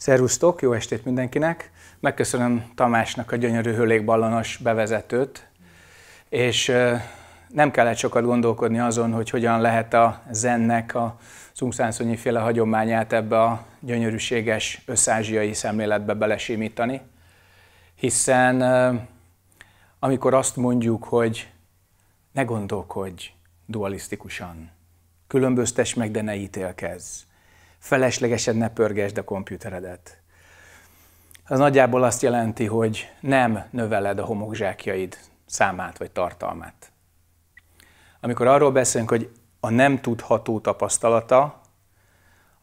Szerusztok, jó estét mindenkinek! Megköszönöm Tamásnak a gyönyörű hőlékballonos bevezetőt, és nem kellett sokat gondolkodni azon, hogy hogyan lehet a zennek a szungszánszonyi féle hagyományát ebbe a gyönyörűséges összázsiai szemléletbe belesimítani, hiszen amikor azt mondjuk, hogy ne gondolkodj dualisztikusan, különböztes meg, de ne ítélkezz, feleslegesen ne pörgesd a komputeredet. Az nagyjából azt jelenti, hogy nem növeled a homokzsákjaid számát vagy tartalmát. Amikor arról beszélünk, hogy a nem tudható tapasztalata,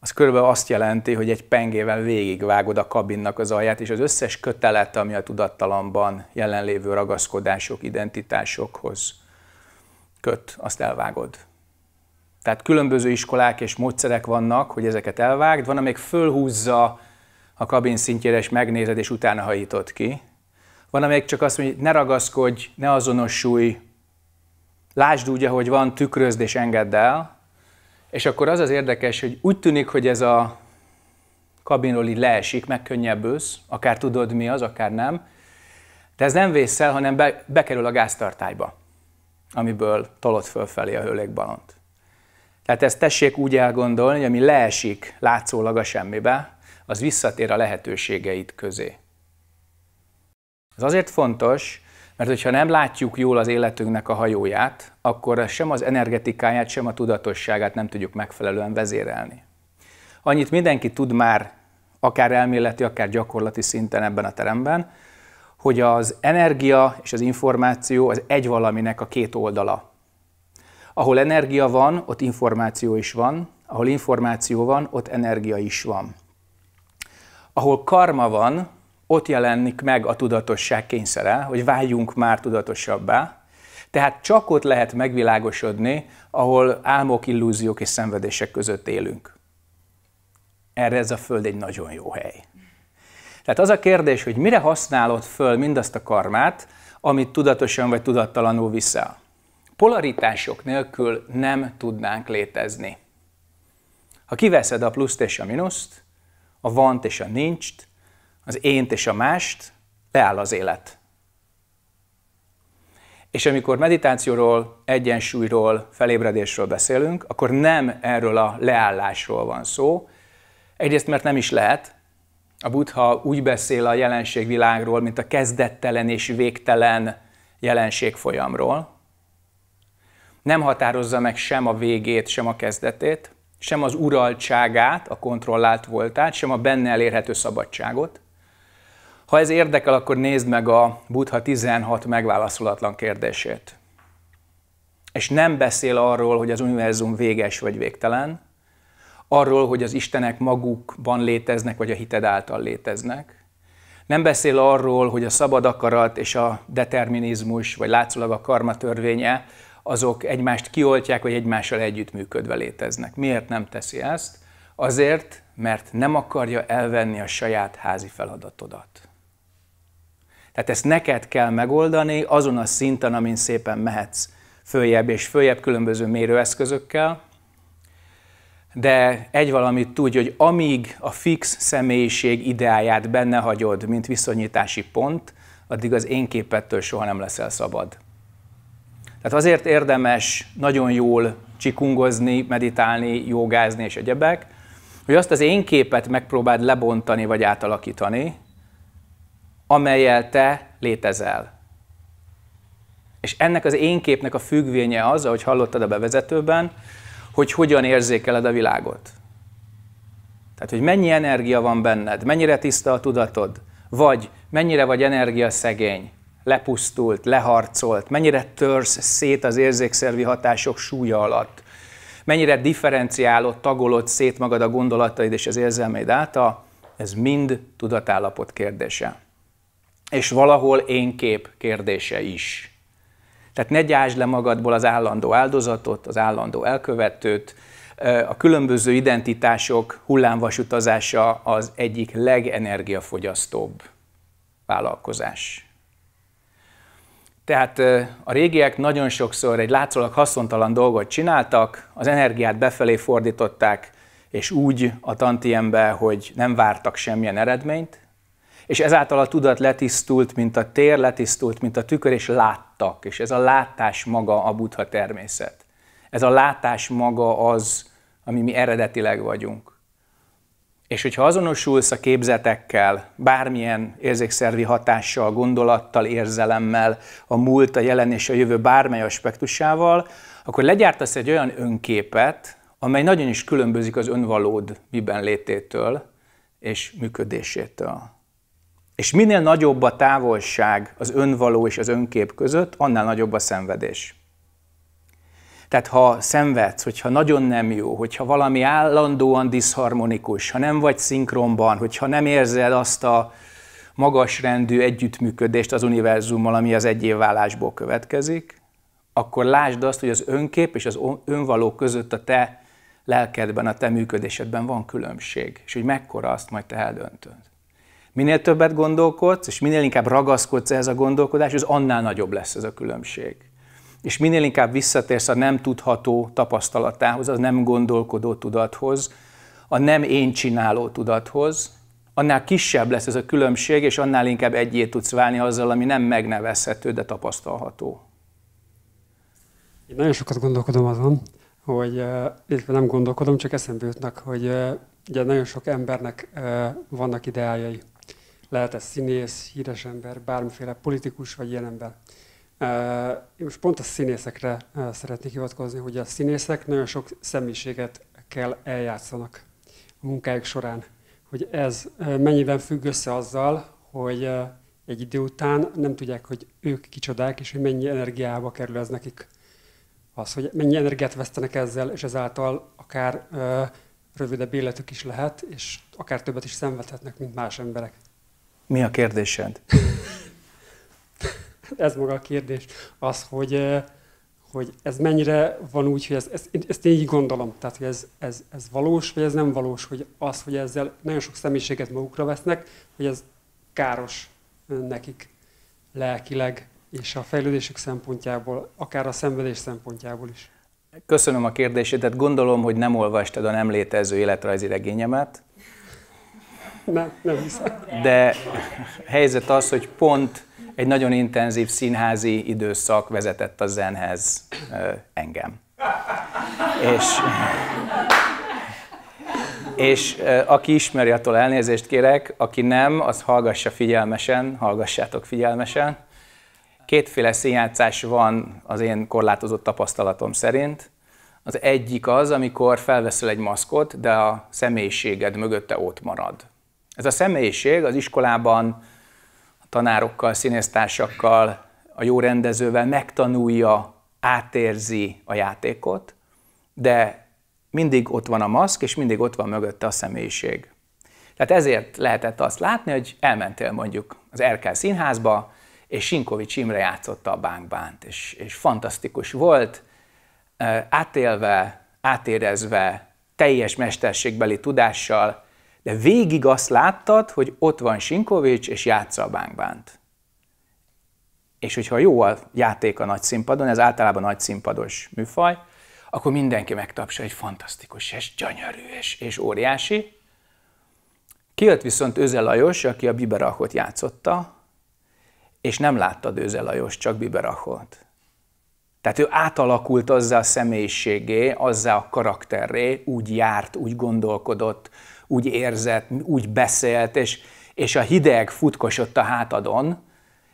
az körülbelül azt jelenti, hogy egy pengével végigvágod a kabinnak az alját, és az összes kötelet, ami a tudattalamban jelenlévő ragaszkodások, identitásokhoz köt, azt elvágod. Tehát különböző iskolák és módszerek vannak, hogy ezeket elvágd. Van, amelyik fölhúzza a kabin szintjére, és megnézed, és utána hajítod ki. Van, amelyik csak azt mondja, hogy ne ragaszkodj, ne azonosulj, lásd úgy, ahogy van, tükrözd és engedd el. És akkor az az érdekes, hogy úgy tűnik, hogy ez a kabinról így leesik, megkönnyebbülsz, akár tudod mi az, akár nem, de ez nem vészel, hanem be, bekerül a gáztartályba, amiből tolod fölfelé a hőlékbalont. Tehát ezt tessék úgy elgondolni, hogy ami leesik látszólag a semmibe, az visszatér a lehetőségeit közé. Ez azért fontos, mert hogyha nem látjuk jól az életünknek a hajóját, akkor sem az energetikáját, sem a tudatosságát nem tudjuk megfelelően vezérelni. Annyit mindenki tud már, akár elméleti, akár gyakorlati szinten ebben a teremben, hogy az energia és az információ az egy valaminek a két oldala. Ahol energia van, ott információ is van, ahol információ van, ott energia is van. Ahol karma van, ott jelenik meg a tudatosság kényszere, hogy váljunk már tudatosabbá. Tehát csak ott lehet megvilágosodni, ahol álmok, illúziók és szenvedések között élünk. Erre ez a Föld egy nagyon jó hely. Tehát az a kérdés, hogy mire használod föl mindazt a karmát, amit tudatosan vagy tudattalanul viszel. Polaritások nélkül nem tudnánk létezni. Ha kiveszed a pluszt és a minuszt, a vant és a nincst, az ént és a mást, leáll az élet. És amikor meditációról, egyensúlyról, felébredésről beszélünk, akkor nem erről a leállásról van szó. Egyrészt, mert nem is lehet. A Buddha úgy beszél a jelenségvilágról, mint a kezdettelen és végtelen jelenségfolyamról nem határozza meg sem a végét, sem a kezdetét, sem az uraltságát, a kontrollált voltát, sem a benne elérhető szabadságot. Ha ez érdekel, akkor nézd meg a Buddha 16 megválaszolatlan kérdését. És nem beszél arról, hogy az univerzum véges vagy végtelen, arról, hogy az Istenek magukban léteznek, vagy a hited által léteznek. Nem beszél arról, hogy a szabad akarat és a determinizmus, vagy látszólag a karma törvénye azok egymást kioltják, vagy egymással együttműködve léteznek. Miért nem teszi ezt? Azért, mert nem akarja elvenni a saját házi feladatodat. Tehát ezt neked kell megoldani azon a szinten, amin szépen mehetsz följebb és följebb különböző mérőeszközökkel, de egy valamit tudj, hogy amíg a fix személyiség ideáját benne hagyod, mint viszonyítási pont, addig az én képettől soha nem leszel szabad. Tehát azért érdemes nagyon jól csikungozni, meditálni, jogázni és egyebek, hogy azt az én képet megpróbáld lebontani vagy átalakítani, amelyel te létezel. És ennek az én képnek a függvénye az, ahogy hallottad a bevezetőben, hogy hogyan érzékeled a világot. Tehát, hogy mennyi energia van benned, mennyire tiszta a tudatod, vagy mennyire vagy szegény lepusztult, leharcolt, mennyire törsz szét az érzékszervi hatások súlya alatt, mennyire differenciálod, tagolod szét magad a gondolataid és az érzelmeid által, ez mind tudatállapot kérdése. És valahol én kép kérdése is. Tehát ne gyásd le magadból az állandó áldozatot, az állandó elkövetőt, a különböző identitások hullámvasutazása az egyik legenergiafogyasztóbb vállalkozás. Tehát a régiek nagyon sokszor egy látszólag haszontalan dolgot csináltak, az energiát befelé fordították, és úgy a tantiembe, hogy nem vártak semmilyen eredményt, és ezáltal a tudat letisztult, mint a tér, letisztult, mint a tükör, és láttak. És ez a látás maga a buddha természet. Ez a látás maga az, ami mi eredetileg vagyunk. És hogyha azonosulsz a képzetekkel, bármilyen érzékszervi hatással, gondolattal, érzelemmel, a múlt, a jelen és a jövő bármely aspektusával, akkor legyártasz egy olyan önképet, amely nagyon is különbözik az önvalód miben lététől és működésétől. És minél nagyobb a távolság az önvaló és az önkép között, annál nagyobb a szenvedés. Tehát ha szenvedsz, hogyha nagyon nem jó, hogyha valami állandóan diszharmonikus, ha nem vagy szinkronban, hogyha nem érzed azt a magasrendű együttműködést az univerzummal, ami az egyévvállásból következik, akkor lásd azt, hogy az önkép és az önvaló között a te lelkedben, a te működésedben van különbség, és hogy mekkora azt majd te eldöntöd. Minél többet gondolkodsz, és minél inkább ragaszkodsz ehhez a gondolkodás, az annál nagyobb lesz ez a különbség és minél inkább visszatérsz a nem tudható tapasztalatához, az nem gondolkodó tudathoz, a nem én csináló tudathoz, annál kisebb lesz ez a különbség, és annál inkább egyé tudsz válni azzal, ami nem megnevezhető, de tapasztalható. Én nagyon sokat gondolkodom azon, hogy, illetve nem gondolkodom, csak eszembe jutnak, hogy ugye nagyon sok embernek vannak ideájai, Lehet ez színész, híres ember, bármiféle politikus vagy ilyen ember. Most pont a színészekre szeretnék hivatkozni, hogy a színészek nagyon sok személyiséget kell eljátszanak a munkájuk során. Hogy ez mennyiben függ össze azzal, hogy egy idő után nem tudják, hogy ők kicsodák, és hogy mennyi energiába kerül ez nekik. Az, hogy mennyi energiát vesztenek ezzel, és ezáltal akár ö, rövidebb életük is lehet, és akár többet is szenvedhetnek, mint más emberek. Mi a kérdésed? ez maga a kérdés, az, hogy, eh, hogy ez mennyire van úgy, hogy ez, ez, ezt én így gondolom, tehát hogy ez, ez, ez valós, vagy ez nem valós, hogy az, hogy ezzel nagyon sok személyiséget magukra vesznek, hogy ez káros eh, nekik lelkileg és a fejlődésük szempontjából, akár a szenvedés szempontjából is. Köszönöm a kérdésedet. Gondolom, hogy nem olvastad a nem létező életrajzi regényemet. Nem, nem hiszem. De helyzet az, hogy pont egy nagyon intenzív színházi időszak vezetett a zenhez engem. És, és aki ismeri, attól elnézést kérek, aki nem, az hallgassa figyelmesen, hallgassátok figyelmesen. Kétféle színjátszás van az én korlátozott tapasztalatom szerint. Az egyik az, amikor felveszel egy maszkot, de a személyiséged mögötte ott marad. Ez a személyiség az iskolában tanárokkal, színésztársakkal, a jó rendezővel megtanulja, átérzi a játékot, de mindig ott van a maszk, és mindig ott van mögötte a személyiség. Tehát ezért lehetett azt látni, hogy elmentél mondjuk az Erkel színházba, és Sinkovics Imre játszotta a bánkbánt, és, és fantasztikus volt, átélve, átérezve, teljes mesterségbeli tudással, de végig azt láttad, hogy ott van Sinkovics, és játsza a bánkbánt. És hogyha jó a játék a nagy színpadon, ez általában nagy színpados műfaj, akkor mindenki megtapsa, egy fantasztikus, és gyönyörű, és, és óriási. Kijött viszont Őze Lajos, aki a Biberachot játszotta, és nem láttad Őze Lajos, csak Biberachot. Tehát ő átalakult azzá a személyiségé, azzá a karakterré, úgy járt, úgy gondolkodott, úgy érzett, úgy beszélt, és, és a hideg futkosott a hátadon,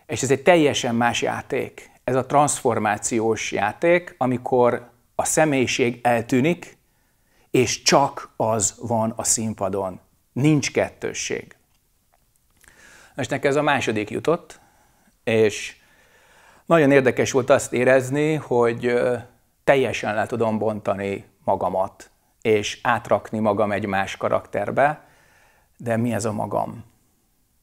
és ez egy teljesen más játék. Ez a transformációs játék, amikor a személyiség eltűnik, és csak az van a színpadon. Nincs kettősség. Most nekem ez a második jutott, és nagyon érdekes volt azt érezni, hogy teljesen le tudom bontani magamat és átrakni magam egy más karakterbe, de mi ez a magam?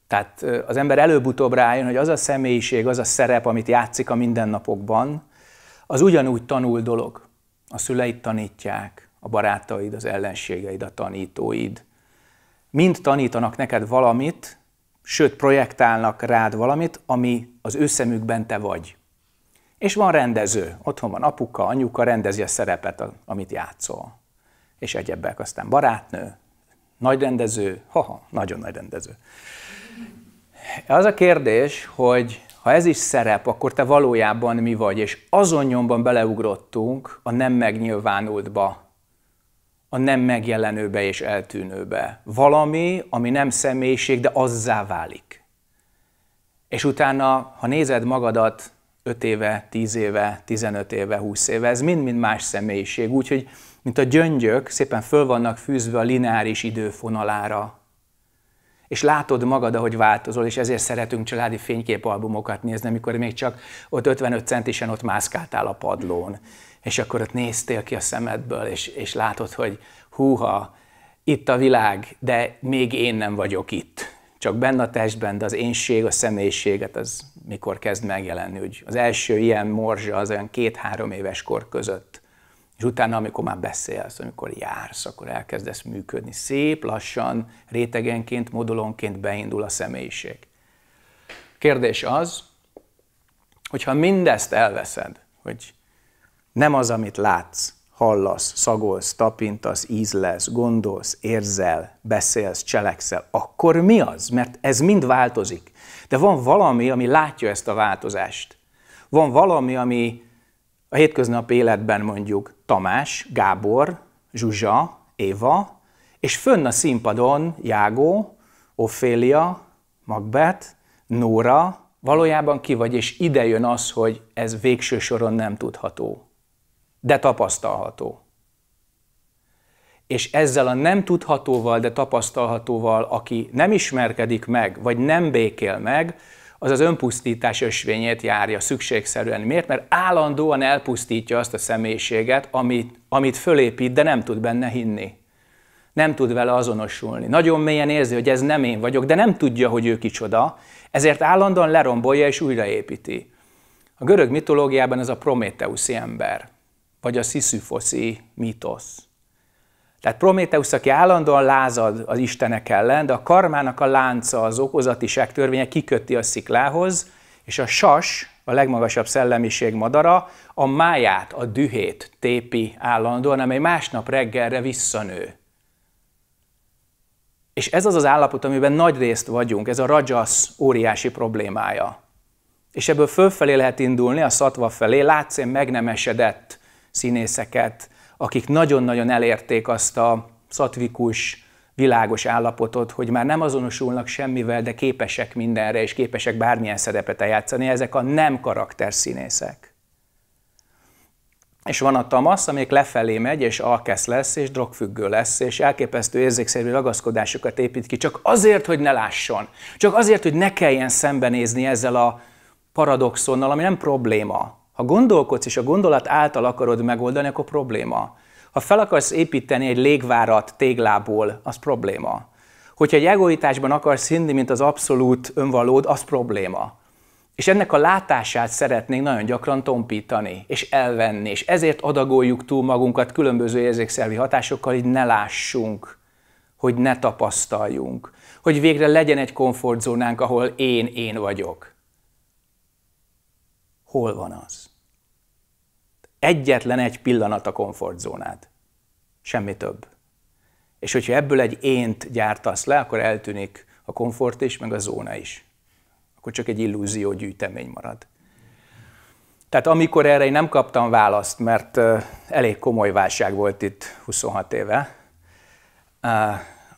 Tehát az ember előbb-utóbb rájön, hogy az a személyiség, az a szerep, amit játszik a mindennapokban, az ugyanúgy tanul dolog. A szüleid tanítják, a barátaid, az ellenségeid, a tanítóid. Mind tanítanak neked valamit, sőt projektálnak rád valamit, ami az ő szemükben te vagy. És van rendező, otthon van apuka, anyuka, rendezi a szerepet, amit játszol és egyebek. Aztán barátnő, nagy rendező, haha, nagyon nagy rendező. Az a kérdés, hogy ha ez is szerep, akkor te valójában mi vagy, és azon nyomban beleugrottunk a nem megnyilvánultba, a nem megjelenőbe és eltűnőbe. Valami, ami nem személyiség, de azzá válik. És utána, ha nézed magadat 5 éve, 10 éve, 15 éve, 20 éve, ez mind-mind más személyiség, úgyhogy mint a gyöngyök szépen föl vannak fűzve a lineáris időfonalára. És látod magad, ahogy változol, és ezért szeretünk családi fényképalbumokat nézni, amikor még csak ott 55 centisen ott mászkáltál a padlón. És akkor ott néztél ki a szemedből, és, és látod, hogy húha, itt a világ, de még én nem vagyok itt. Csak benne a testben, de az énség, a személyiséget, az mikor kezd megjelenni. Úgy az első ilyen morzsa az olyan két-három éves kor között és utána, amikor már beszélsz, amikor jársz, akkor elkezdesz működni. Szép, lassan, rétegenként, modulonként beindul a személyiség. Kérdés az, hogyha mindezt elveszed, hogy nem az, amit látsz, hallasz, szagolsz, tapintasz, ízlesz, gondolsz, érzel, beszélsz, cselekszel, akkor mi az? Mert ez mind változik. De van valami, ami látja ezt a változást. Van valami, ami a hétköznapi életben mondjuk Tamás, Gábor, Zsuzsa, Éva, és fönn a színpadon Jágó, Ofélia, Magbet, Nóra, valójában ki vagy, és ide jön az, hogy ez végső soron nem tudható, de tapasztalható. És ezzel a nem tudhatóval, de tapasztalhatóval, aki nem ismerkedik meg, vagy nem békél meg, az az önpusztítás ösvényét járja szükségszerűen. Miért? Mert állandóan elpusztítja azt a személyiséget, amit, amit fölépít, de nem tud benne hinni. Nem tud vele azonosulni. Nagyon mélyen érzi, hogy ez nem én vagyok, de nem tudja, hogy ő kicsoda, ezért állandóan lerombolja és újraépíti. A görög mitológiában ez a prométeuszi ember, vagy a sziszüfoszi mitosz. Tehát Prométeusz, aki állandóan lázad az istenek ellen, de a karmának a lánca, az okozatiság törvénye kiköti a sziklához, és a sas, a legmagasabb szellemiség madara, a máját, a dühét tépi állandóan, amely másnap reggelre visszanő. És ez az az állapot, amiben nagy részt vagyunk, ez a rajasz óriási problémája. És ebből fölfelé lehet indulni, a szatva felé, látsz én meg nem esedett színészeket, akik nagyon-nagyon elérték azt a szatvikus, világos állapotot, hogy már nem azonosulnak semmivel, de képesek mindenre, és képesek bármilyen szerepet eljátszani. Ezek a nem karakterszínészek. És van a tamasz, amelyik lefelé megy, és alkesz lesz, és drogfüggő lesz, és elképesztő érzékszerű ragaszkodásokat épít ki, csak azért, hogy ne lásson. Csak azért, hogy ne kelljen szembenézni ezzel a paradoxonnal, ami nem probléma, ha gondolkodsz és a gondolat által akarod megoldani, akkor probléma. Ha fel akarsz építeni egy légvárat téglából, az probléma. Hogyha egy egoitásban akarsz hinni, mint az abszolút önvalód, az probléma. És ennek a látását szeretnénk nagyon gyakran tompítani, és elvenni, és ezért adagoljuk túl magunkat különböző érzékszervi hatásokkal, hogy ne lássunk, hogy ne tapasztaljunk, hogy végre legyen egy komfortzónánk, ahol én, én vagyok. Hol van az? Egyetlen egy pillanat a komfortzónád. Semmi több. És hogyha ebből egy ént gyártasz le, akkor eltűnik a komfort is, meg a zóna is. Akkor csak egy illúzió gyűjtemény marad. Tehát amikor erre én nem kaptam választ, mert elég komoly válság volt itt 26 éve,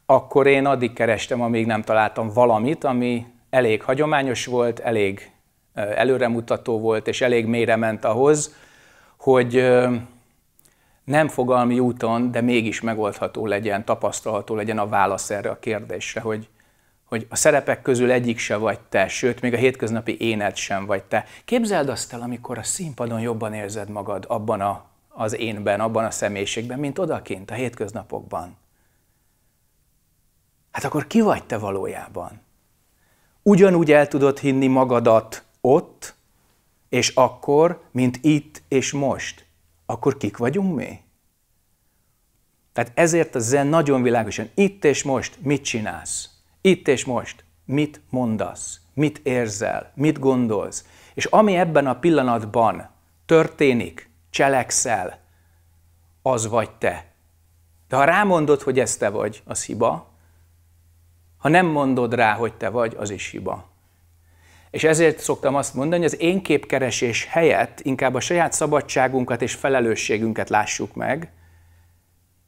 akkor én addig kerestem, amíg nem találtam valamit, ami elég hagyományos volt, elég előremutató volt, és elég mélyre ment ahhoz, hogy nem fogalmi úton, de mégis megoldható legyen, tapasztalható legyen a válasz erre a kérdésre, hogy, hogy a szerepek közül egyik se vagy te, sőt, még a hétköznapi éned sem vagy te. Képzeld azt el, amikor a színpadon jobban érzed magad abban a, az énben, abban a személyiségben, mint odakint, a hétköznapokban. Hát akkor ki vagy te valójában? Ugyanúgy el tudod hinni magadat ott, és akkor, mint itt és most, akkor kik vagyunk mi? Tehát ezért a zen nagyon világosan, itt és most mit csinálsz? Itt és most mit mondasz? Mit érzel? Mit gondolsz? És ami ebben a pillanatban történik, cselekszel, az vagy te. De ha rámondod, hogy ez te vagy, az hiba. Ha nem mondod rá, hogy te vagy, az is hiba. És ezért szoktam azt mondani, hogy az én képkeresés helyett inkább a saját szabadságunkat és felelősségünket lássuk meg,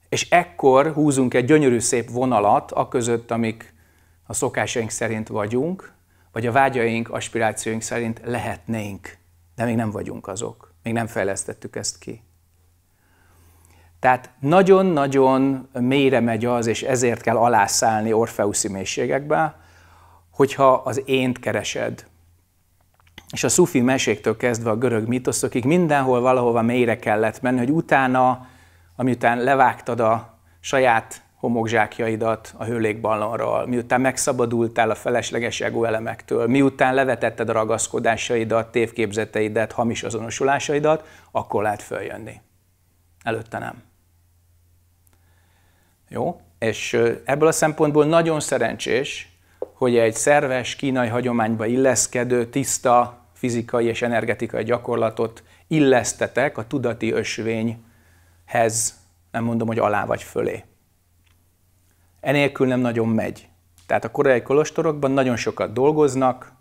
és ekkor húzunk egy gyönyörű szép vonalat a között, amik a szokásaink szerint vagyunk, vagy a vágyaink, aspirációink szerint lehetnénk, de még nem vagyunk azok, még nem fejlesztettük ezt ki. Tehát nagyon-nagyon mélyre megy az, és ezért kell alászállni Orfeuszi mélységekbe, hogyha az ént keresed, és a szufi meséktől kezdve a görög mitoszokig mindenhol valahova mélyre kellett menni, hogy utána, amiután levágtad a saját homokzsákjaidat a hőlékballonról, miután megszabadultál a felesleges egó elemektől, miután levetetted a ragaszkodásaidat, tévképzeteidet, hamis azonosulásaidat, akkor lehet följönni. Előtte nem. Jó? És ebből a szempontból nagyon szerencsés, hogy egy szerves kínai hagyományba illeszkedő, tiszta, fizikai és energetikai gyakorlatot illesztetek a tudati ösvényhez, nem mondom, hogy alá vagy fölé. Enélkül nem nagyon megy. Tehát a korai kolostorokban nagyon sokat dolgoznak,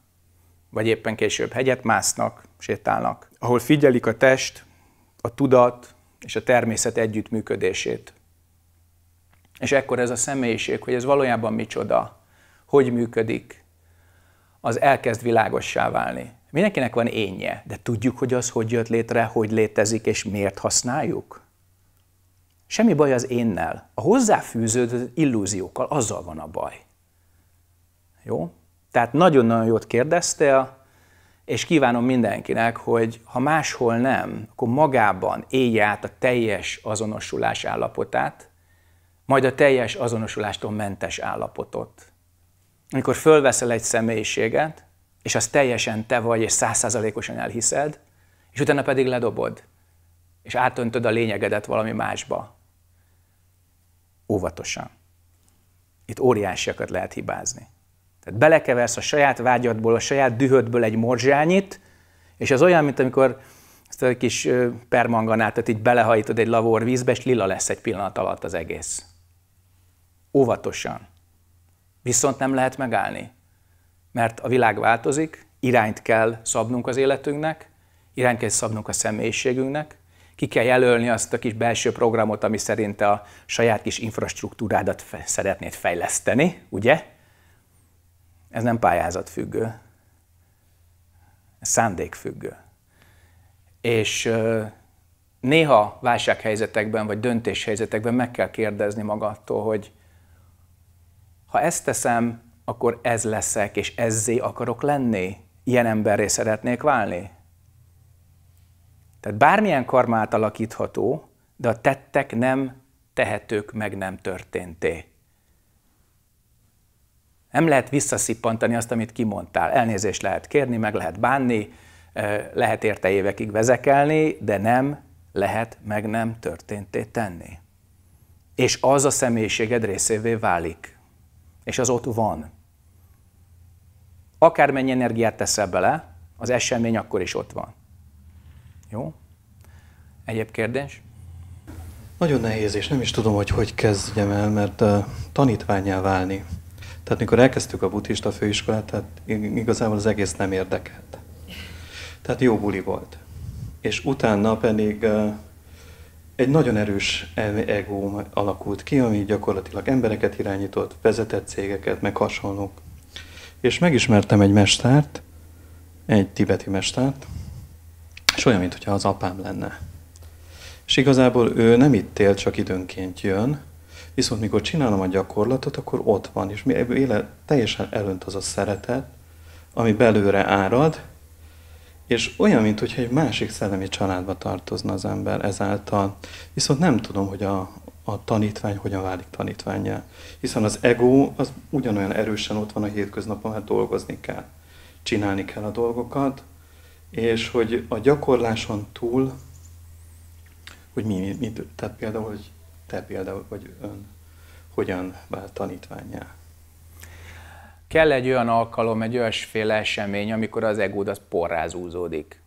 vagy éppen később hegyet másznak, sétálnak, ahol figyelik a test, a tudat és a természet együttműködését. És ekkor ez a személyiség, hogy ez valójában micsoda, hogy működik, az elkezd világossá válni. Mindenkinek van énje, de tudjuk, hogy az hogy jött létre, hogy létezik és miért használjuk? Semmi baj az énnel. A hozzáfűződő illúziókkal azzal van a baj. Jó? Tehát nagyon-nagyon jót kérdeztél, és kívánom mindenkinek, hogy ha máshol nem, akkor magában élje át a teljes azonosulás állapotát, majd a teljes azonosulástól mentes állapotot. Amikor fölveszel egy személyiséget, és az teljesen te vagy, és százszázalékosan elhiszed, és utána pedig ledobod, és átöntöd a lényegedet valami másba. Óvatosan. Itt óriásiakat lehet hibázni. Tehát belekeversz a saját vágyadból, a saját dühödből egy morzsányit, és az olyan, mint amikor ezt a kis permanganátot így belehajtod egy lavor vízbe, és lila lesz egy pillanat alatt az egész. Óvatosan. Viszont nem lehet megállni mert a világ változik, irányt kell szabnunk az életünknek, irányt kell szabnunk a személyiségünknek, ki kell jelölni azt a kis belső programot, ami szerint a saját kis infrastruktúrádat fe- szeretnéd fejleszteni, ugye? Ez nem pályázat függő, ez függő. És néha válsághelyzetekben vagy döntéshelyzetekben meg kell kérdezni magadtól, hogy ha ezt teszem, akkor ez leszek, és ezzé akarok lenni. Ilyen emberré szeretnék válni. Tehát bármilyen karmát alakítható, de a tettek nem tehetők meg nem történté. Nem lehet visszaszippantani azt, amit kimondtál. Elnézést lehet kérni, meg lehet bánni, lehet érte évekig vezekelni, de nem lehet meg nem történté tenni. És az a személyiséged részévé válik. És az ott van. Akármennyi energiát teszel bele, az esemény akkor is ott van. Jó? Egyéb kérdés? Nagyon nehéz, és nem is tudom, hogy hogy kezdjem el, mert uh, tanítványá válni. Tehát mikor elkezdtük a buddhista főiskolát, tehát igazából az egész nem érdekelt. Tehát jó buli volt. És utána pedig uh, egy nagyon erős ego alakult ki, ami gyakorlatilag embereket irányított, vezetett cégeket, meg hasonlók. És megismertem egy mestert, egy tibeti mestert, és olyan, mintha az apám lenne. És igazából ő nem itt él, csak időnként jön, viszont mikor csinálom a gyakorlatot, akkor ott van, és mi éle, teljesen elönt az a szeretet, ami belőle árad, és olyan, mintha egy másik szellemi családba tartozna az ember ezáltal. Viszont nem tudom, hogy a, a tanítvány hogyan válik tanítványjá. Hiszen az ego az ugyanolyan erősen ott van a hétköznapon, mert dolgozni kell. Csinálni kell a dolgokat, és hogy a gyakorláson túl, hogy mi, mi, mi tehát például, hogy te például, vagy ön, hogyan vált tanítványjá kell egy olyan alkalom, egy olyasféle esemény, amikor az egód az porrázúzódik.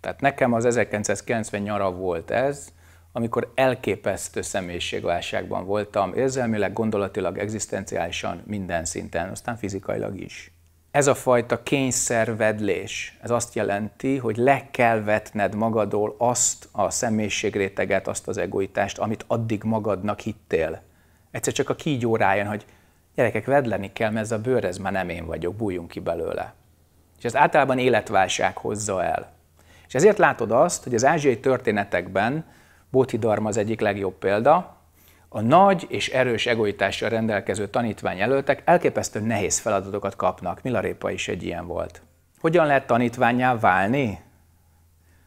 Tehát nekem az 1990 nyara volt ez, amikor elképesztő személyiségválságban voltam, érzelmileg, gondolatilag, egzisztenciálisan, minden szinten, aztán fizikailag is. Ez a fajta kényszervedlés, ez azt jelenti, hogy le kell vetned magadól azt a személyiségréteget, azt az egoitást, amit addig magadnak hittél. Egyszer csak a kígyó rájön, hogy Gyerekek, vedleni kell, mert ez a bőr, ez már nem én vagyok, bújjunk ki belőle. És ez általában életválság hozza el. És ezért látod azt, hogy az ázsiai történetekben Bodhidharma az egyik legjobb példa, a nagy és erős egoitással rendelkező tanítvány előttek elképesztő nehéz feladatokat kapnak. Milarépa is egy ilyen volt. Hogyan lehet tanítványá válni?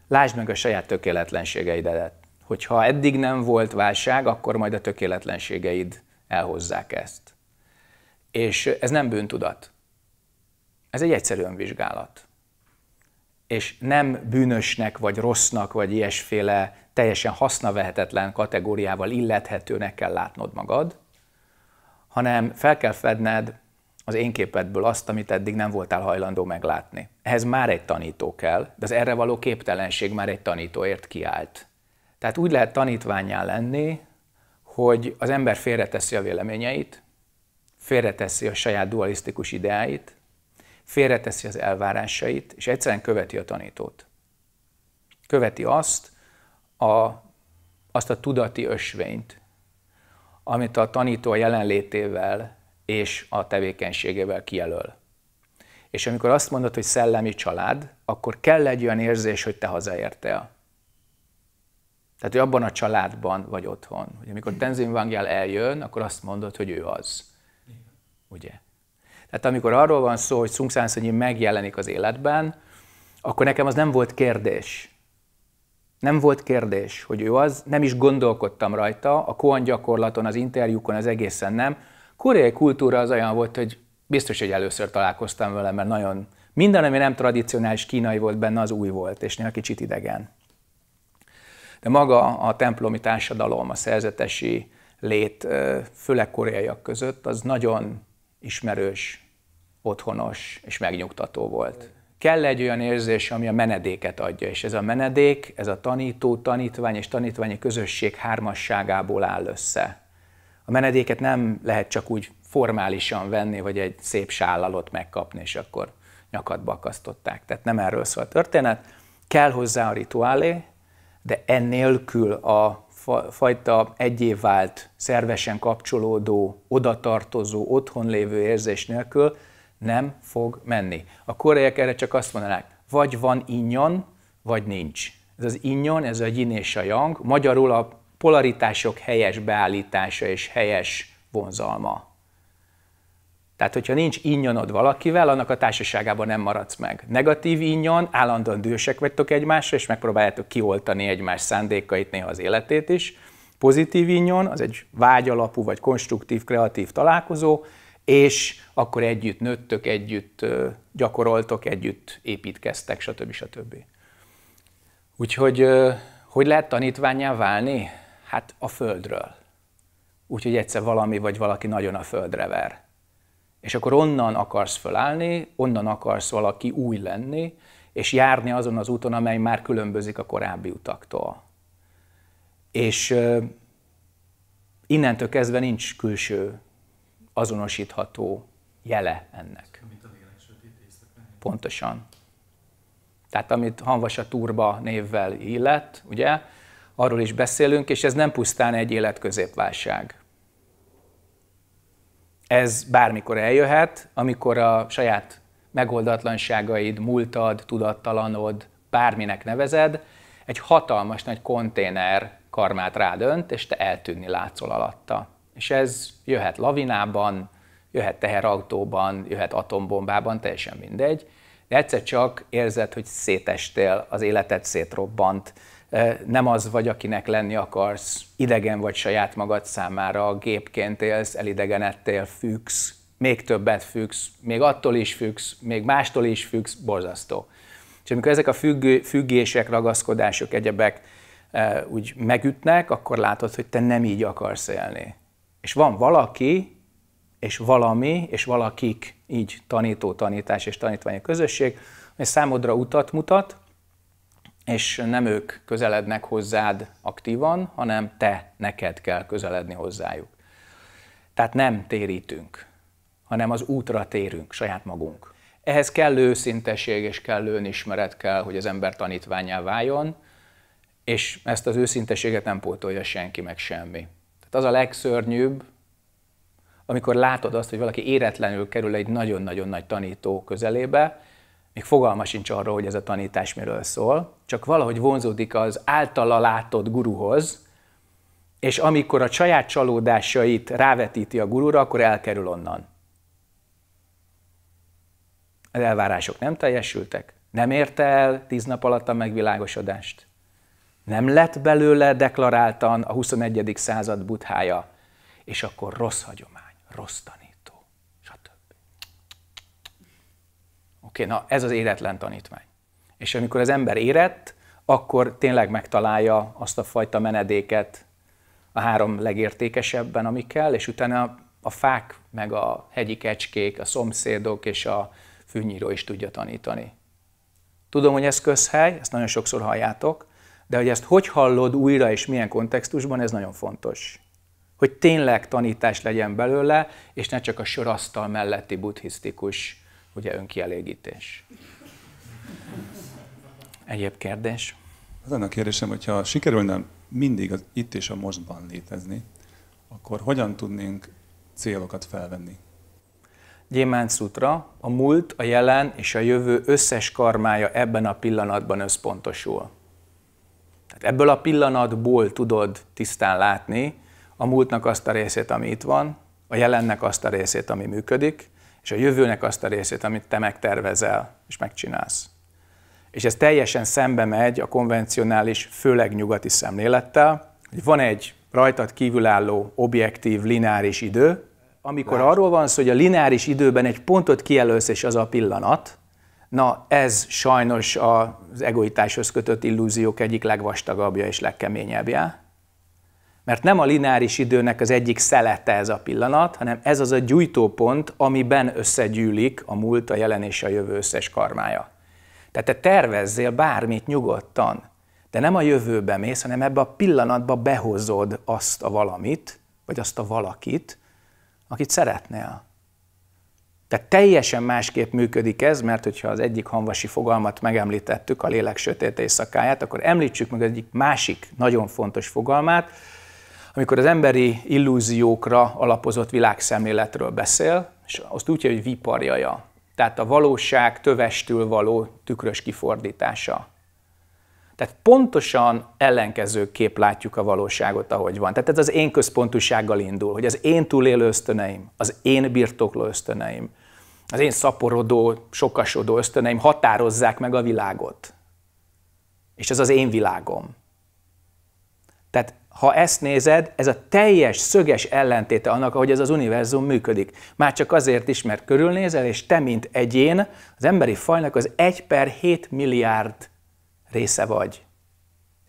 Lásd meg a saját tökéletlenségeidet. Hogyha eddig nem volt válság, akkor majd a tökéletlenségeid elhozzák ezt. És ez nem bűntudat. Ez egy egyszerű önvizsgálat. És nem bűnösnek, vagy rossznak, vagy ilyesféle teljesen hasznavehetetlen kategóriával illethetőnek kell látnod magad, hanem fel kell fedned az én képedből azt, amit eddig nem voltál hajlandó meglátni. Ehhez már egy tanító kell, de az erre való képtelenség már egy tanítóért kiállt. Tehát úgy lehet tanítványá lenni, hogy az ember félreteszi a véleményeit, félreteszi a saját dualisztikus ideáit, félreteszi az elvárásait, és egyszerűen követi a tanítót. Követi azt a, azt a tudati ösvényt, amit a tanító a jelenlétével és a tevékenységével kijelöl. És amikor azt mondod, hogy szellemi család, akkor kell egy olyan érzés, hogy te hazaértél. Tehát, hogy abban a családban vagy otthon. Hogy amikor Tenzin Wangyal eljön, akkor azt mondod, hogy ő az ugye? Tehát amikor arról van szó, hogy Sung San megjelenik az életben, akkor nekem az nem volt kérdés. Nem volt kérdés, hogy ő az, nem is gondolkodtam rajta, a Koan gyakorlaton, az interjúkon, az egészen nem. Koreai kultúra az olyan volt, hogy biztos, hogy először találkoztam vele, mert nagyon minden, ami nem tradicionális kínai volt benne, az új volt, és néha kicsit idegen. De maga a templomi társadalom, a szerzetesi lét, főleg koreaiak között, az nagyon ismerős, otthonos és megnyugtató volt. Kell egy olyan érzés, ami a menedéket adja, és ez a menedék, ez a tanító, tanítvány és tanítványi közösség hármasságából áll össze. A menedéket nem lehet csak úgy formálisan venni, vagy egy szép sállalot megkapni, és akkor nyakadba akasztották. Tehát nem erről szól a történet. Kell hozzá a rituálé, de ennélkül a fajta egyé vált, szervesen kapcsolódó, odatartozó, otthon lévő érzés nélkül nem fog menni. A koreaiak erre csak azt mondanák, vagy van innyon, vagy nincs. Ez az innyon, ez a yin és a yang, magyarul a polaritások helyes beállítása és helyes vonzalma. Tehát, hogyha nincs innyonod valakivel, annak a társaságában nem maradsz meg. Negatív innyon, állandóan dősek vagytok egymásra, és megpróbáljátok kioltani egymás szándékait, néha az életét is. Pozitív innyon, az egy vágyalapú, vagy konstruktív, kreatív találkozó, és akkor együtt nőttök, együtt gyakoroltok, együtt építkeztek, stb. stb. Úgyhogy hogy lehet tanítványá válni? Hát a földről. Úgyhogy egyszer valami vagy valaki nagyon a földre ver és akkor onnan akarsz fölállni, onnan akarsz valaki új lenni, és járni azon az úton, amely már különbözik a korábbi utaktól. És innentől kezdve nincs külső azonosítható jele ennek. Pontosan. Tehát amit Hanvasa Turba névvel illet, ugye, arról is beszélünk, és ez nem pusztán egy életközépválság ez bármikor eljöhet, amikor a saját megoldatlanságaid, múltad, tudattalanod, bárminek nevezed, egy hatalmas nagy konténer karmát rádönt, és te eltűnni látszol alatta. És ez jöhet lavinában, jöhet teherautóban, jöhet atombombában, teljesen mindegy. De egyszer csak érzed, hogy szétestél, az életed szétrobbant, nem az vagy, akinek lenni akarsz, idegen vagy saját magad számára, a gépként élsz, elidegenedtél, függsz, még többet függsz, még attól is függsz, még mástól is függsz, borzasztó. És amikor ezek a függő, függések, ragaszkodások, egyebek úgy megütnek, akkor látod, hogy te nem így akarsz élni. És van valaki, és valami, és valakik, így tanító, tanítás és tanítványi közösség, ami számodra utat mutat, és nem ők közelednek hozzád aktívan, hanem te, neked kell közeledni hozzájuk. Tehát nem térítünk, hanem az útra térünk, saját magunk. Ehhez kellő őszintesség és kellő önismeret kell, hogy az ember tanítványá váljon, és ezt az őszintességet nem pótolja senki meg semmi. Tehát az a legszörnyűbb, amikor látod azt, hogy valaki éretlenül kerül egy nagyon-nagyon nagy tanító közelébe, még fogalma sincs arról, hogy ez a tanítás miről szól, csak valahogy vonzódik az általa látott guruhoz, és amikor a saját csalódásait rávetíti a gurúra, akkor elkerül onnan. Az elvárások nem teljesültek, nem érte el tíz nap alatt a megvilágosodást, nem lett belőle deklaráltan a 21. század buthája, és akkor rossz hagyomány, rossz tanítás. Oké, okay, na ez az életlen tanítvány. És amikor az ember érett, akkor tényleg megtalálja azt a fajta menedéket a három legértékesebben, ami kell, és utána a fák, meg a hegyi kecskék, a szomszédok és a fűnyíró is tudja tanítani. Tudom, hogy ez közhely, ezt nagyon sokszor halljátok, de hogy ezt hogy hallod újra és milyen kontextusban, ez nagyon fontos. Hogy tényleg tanítás legyen belőle, és ne csak a sorasztal melletti buddhisztikus ugye önkielégítés. Egyéb kérdés? Az lenne a kérdésem, hogyha sikerülne mindig az itt és a mostban létezni, akkor hogyan tudnénk célokat felvenni? Gyémán Sutra, a múlt, a jelen és a jövő összes karmája ebben a pillanatban összpontosul. Tehát ebből a pillanatból tudod tisztán látni a múltnak azt a részét, ami itt van, a jelennek azt a részét, ami működik, és a jövőnek azt a részét, amit te megtervezel és megcsinálsz. És ez teljesen szembe megy a konvencionális, főleg nyugati szemlélettel, hogy van egy rajtad kívülálló, objektív, lineáris idő, amikor Lát. arról van szó, hogy a lineáris időben egy pontot kijelölsz, és az a pillanat, na ez sajnos az egoitáshoz kötött illúziók egyik legvastagabbja és legkeményebbje, mert nem a lineáris időnek az egyik szelete ez a pillanat, hanem ez az a gyújtópont, amiben összegyűlik a múlt, a jelen és a jövő összes karmája. Tehát te tervezzél bármit nyugodtan, de nem a jövőbe mész, hanem ebbe a pillanatba behozod azt a valamit, vagy azt a valakit, akit szeretnél. Tehát teljesen másképp működik ez, mert hogyha az egyik hanvasi fogalmat megemlítettük, a lélek sötét éjszakáját, akkor említsük meg egyik másik nagyon fontos fogalmát, amikor az emberi illúziókra alapozott világszemléletről beszél, és azt úgy, hogy viparjaja. Tehát a valóság tövestül való tükrös kifordítása. Tehát pontosan ellenkező kép látjuk a valóságot, ahogy van. Tehát ez az én központúsággal indul, hogy az én túlélő ösztöneim, az én birtokló ösztöneim, az én szaporodó, sokasodó ösztöneim határozzák meg a világot. És ez az én világom. Tehát ha ezt nézed, ez a teljes szöges ellentéte annak, ahogy ez az univerzum működik. Már csak azért is, mert körülnézel, és te, mint egyén, az emberi fajnak az 1 per 7 milliárd része vagy.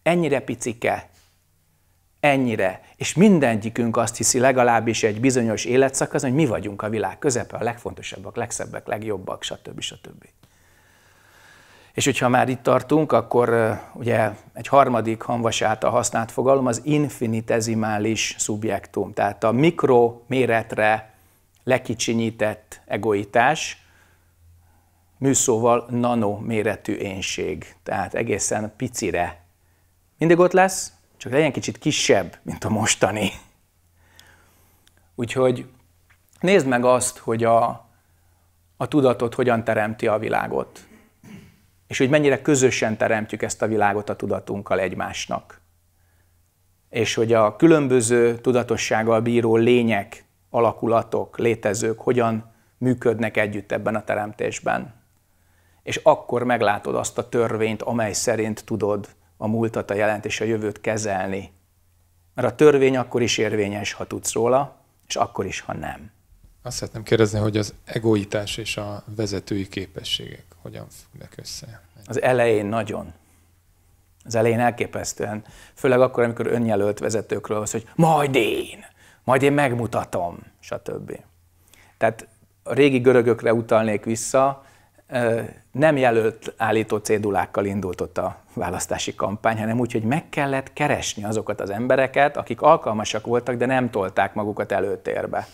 Ennyire picike. Ennyire. És mindegyikünk azt hiszi legalábbis egy bizonyos életszakasz, hogy mi vagyunk a világ közepe, a legfontosabbak, legszebbek, legjobbak, stb. stb. stb. És hogyha már itt tartunk, akkor ugye egy harmadik hanvas által használt fogalom az infinitezimális szubjektum, tehát a mikroméretre lekicsinyített egoitás, műszóval nano méretű énség, tehát egészen picire. Mindig ott lesz, csak legyen kicsit kisebb, mint a mostani. Úgyhogy nézd meg azt, hogy a, a tudatot hogyan teremti a világot és hogy mennyire közösen teremtjük ezt a világot a tudatunkkal egymásnak. És hogy a különböző tudatossággal bíró lények, alakulatok, létezők hogyan működnek együtt ebben a teremtésben. És akkor meglátod azt a törvényt, amely szerint tudod a múltat, a jelent és a jövőt kezelni. Mert a törvény akkor is érvényes, ha tudsz róla, és akkor is, ha nem. Azt szeretném kérdezni, hogy az egoitás és a vezetői képességek hogyan függnek össze? Az elején nagyon. Az elején elképesztően. Főleg akkor, amikor önjelölt vezetőkről az, hogy majd én, majd én megmutatom, stb. Tehát a régi görögökre utalnék vissza, nem jelölt állító cédulákkal indult ott a választási kampány, hanem úgy, hogy meg kellett keresni azokat az embereket, akik alkalmasak voltak, de nem tolták magukat előtérbe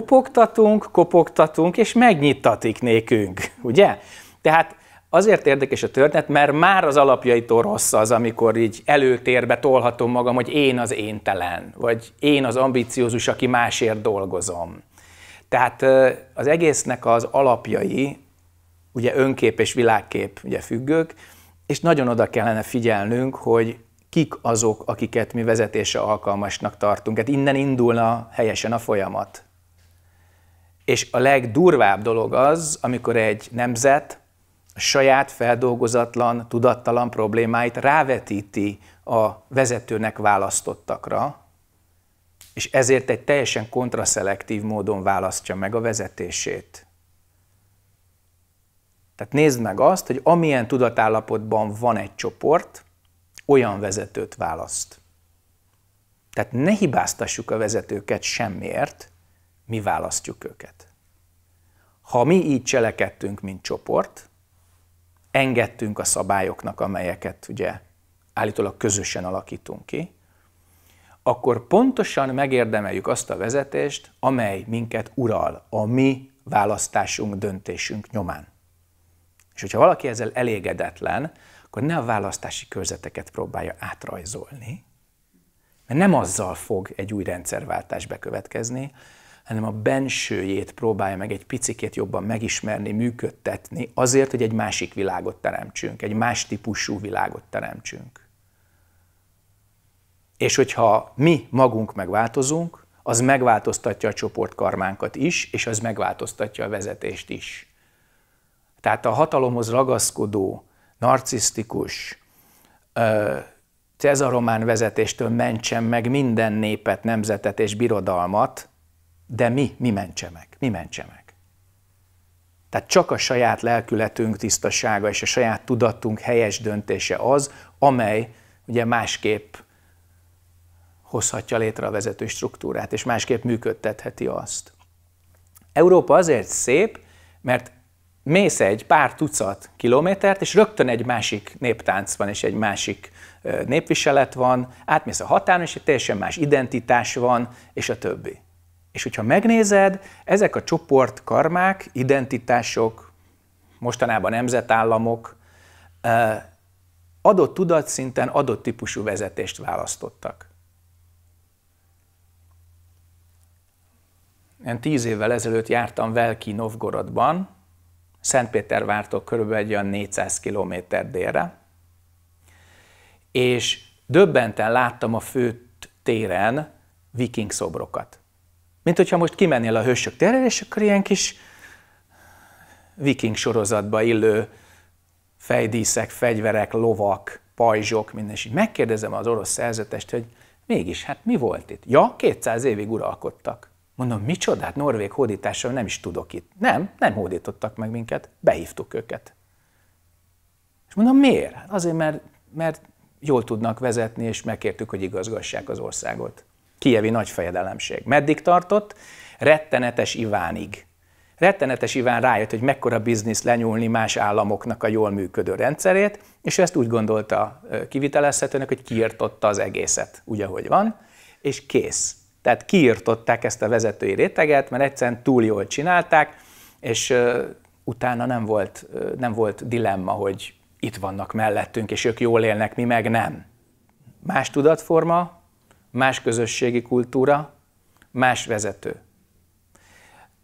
kopogtatunk, kopogtatunk, és megnyittatik nékünk, ugye? Tehát azért érdekes a történet, mert már az alapjaitól rossz az, amikor így előtérbe tolhatom magam, hogy én az éntelen, vagy én az ambiciózus, aki másért dolgozom. Tehát az egésznek az alapjai, ugye önkép és világkép ugye függők, és nagyon oda kellene figyelnünk, hogy kik azok, akiket mi vezetése alkalmasnak tartunk. Hát innen indulna helyesen a folyamat. És a legdurvább dolog az, amikor egy nemzet a saját feldolgozatlan, tudattalan problémáit rávetíti a vezetőnek választottakra, és ezért egy teljesen kontraszelektív módon választja meg a vezetését. Tehát nézd meg azt, hogy amilyen tudatállapotban van egy csoport, olyan vezetőt választ. Tehát ne hibáztassuk a vezetőket semmiért, mi választjuk őket. Ha mi így cselekedtünk, mint csoport, engedtünk a szabályoknak, amelyeket ugye állítólag közösen alakítunk ki, akkor pontosan megérdemeljük azt a vezetést, amely minket ural, a mi választásunk, döntésünk nyomán. És hogyha valaki ezzel elégedetlen, akkor ne a választási körzeteket próbálja átrajzolni, mert nem azzal fog egy új rendszerváltás bekövetkezni, hanem a bensőjét próbálja meg egy picikét jobban megismerni, működtetni, azért, hogy egy másik világot teremtsünk, egy más típusú világot teremtsünk. És hogyha mi magunk megváltozunk, az megváltoztatja a csoportkarmánkat is, és az megváltoztatja a vezetést is. Tehát a hatalomhoz ragaszkodó, narcisztikus, cezaromán vezetéstől mentsen meg minden népet, nemzetet és birodalmat, de mi, mi mentse meg? Mi mentse meg? Tehát csak a saját lelkületünk tisztasága és a saját tudatunk helyes döntése az, amely ugye másképp hozhatja létre a vezető struktúrát, és másképp működtetheti azt. Európa azért szép, mert mész egy pár tucat kilométert, és rögtön egy másik néptánc van, és egy másik népviselet van, átmész a határon, és egy teljesen más identitás van, és a többi. És hogyha megnézed, ezek a csoportkarmák, identitások, mostanában nemzetállamok adott tudatszinten adott típusú vezetést választottak. Én tíz évvel ezelőtt jártam Velki Novgorodban, Szentpétervártól körülbelül egy olyan 400 km délre, és döbbenten láttam a főtt téren viking szobrokat. Mint hogyha most kimennél a hősök térre, és akkor ilyen kis viking sorozatba illő fejdíszek, fegyverek, lovak, pajzsok, minden, is. megkérdezem az orosz szerzetest, hogy mégis, hát mi volt itt? Ja, 200 évig uralkodtak. Mondom, micsodát, norvég hódításról nem is tudok itt. Nem, nem hódítottak meg minket, behívtuk őket. És mondom, miért? Hát azért, mert, mert jól tudnak vezetni, és megkértük, hogy igazgassák az országot kievi nagyfejedelemség. Meddig tartott? Rettenetes Ivánig. Rettenetes Iván rájött, hogy mekkora biznisz lenyúlni más államoknak a jól működő rendszerét, és ezt úgy gondolta kivitelezhetőnek, hogy kiirtotta az egészet, úgy ahogy van, és kész. Tehát kiirtották ezt a vezetői réteget, mert egyszerűen túl jól csinálták, és utána nem volt, nem volt dilemma, hogy itt vannak mellettünk, és ők jól élnek, mi meg nem. Más tudatforma, más közösségi kultúra, más vezető.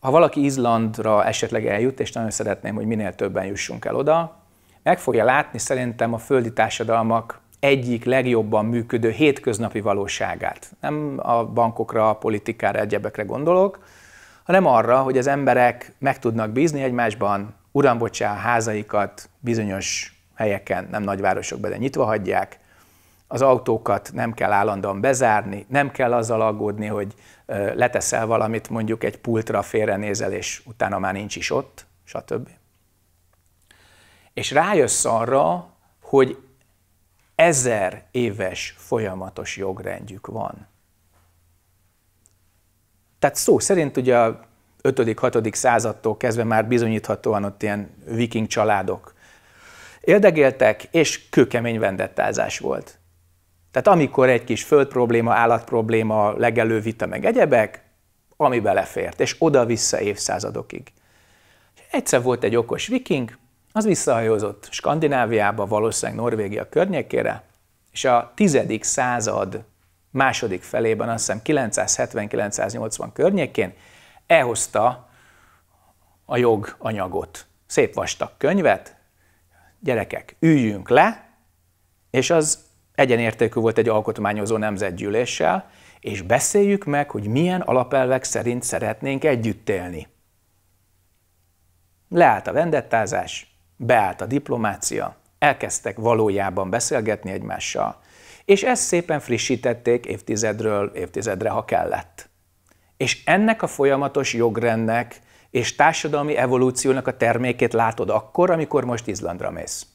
Ha valaki Izlandra esetleg eljut, és nagyon szeretném, hogy minél többen jussunk el oda, meg fogja látni szerintem a földi társadalmak egyik legjobban működő hétköznapi valóságát. Nem a bankokra, a politikára, egyebekre gondolok, hanem arra, hogy az emberek meg tudnak bízni egymásban, uram, házaikat bizonyos helyeken, nem nagyvárosokban, de nyitva hagyják, az autókat nem kell állandóan bezárni, nem kell azzal aggódni, hogy leteszel valamit, mondjuk egy pultra félrenézel, és utána már nincs is ott, stb. És rájössz arra, hogy ezer éves folyamatos jogrendjük van. Tehát szó szerint ugye a 5.-6. századtól kezdve már bizonyíthatóan ott ilyen viking családok éldegéltek, és kőkemény vendettázás volt. Tehát amikor egy kis föld probléma, állat probléma, legelő vita meg egyebek, ami belefért, és oda-vissza évszázadokig. Egyszer volt egy okos viking, az visszahajózott Skandináviába, valószínűleg Norvégia környékére, és a tizedik század második felében, azt hiszem 970-980 környékén elhozta a joganyagot. Szép vastag könyvet, gyerekek, üljünk le, és az egyenértékű volt egy alkotmányozó nemzetgyűléssel, és beszéljük meg, hogy milyen alapelvek szerint szeretnénk együtt élni. Leállt a vendettázás, beállt a diplomácia, elkezdtek valójában beszélgetni egymással, és ezt szépen frissítették évtizedről évtizedre, ha kellett. És ennek a folyamatos jogrendnek és társadalmi evolúciónak a termékét látod akkor, amikor most Izlandra mész.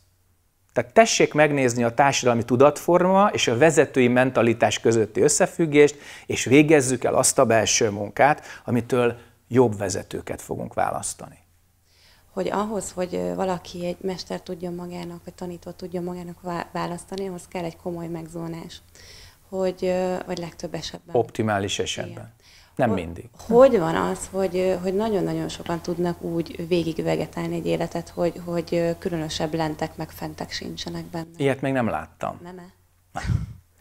Tehát tessék megnézni a társadalmi tudatforma és a vezetői mentalitás közötti összefüggést, és végezzük el azt a belső munkát, amitől jobb vezetőket fogunk választani. Hogy ahhoz, hogy valaki egy mester tudjon magának, vagy tanító tudjon magának választani, ahhoz kell egy komoly megzónás. Hogy, vagy legtöbb esetben. Optimális esetben. Igen. Nem hogy, mindig. Hogy van az, hogy, hogy nagyon-nagyon sokan tudnak úgy vegetálni egy életet, hogy, hogy különösebb lentek meg fentek sincsenek benne? Ilyet még nem láttam. Nem -e?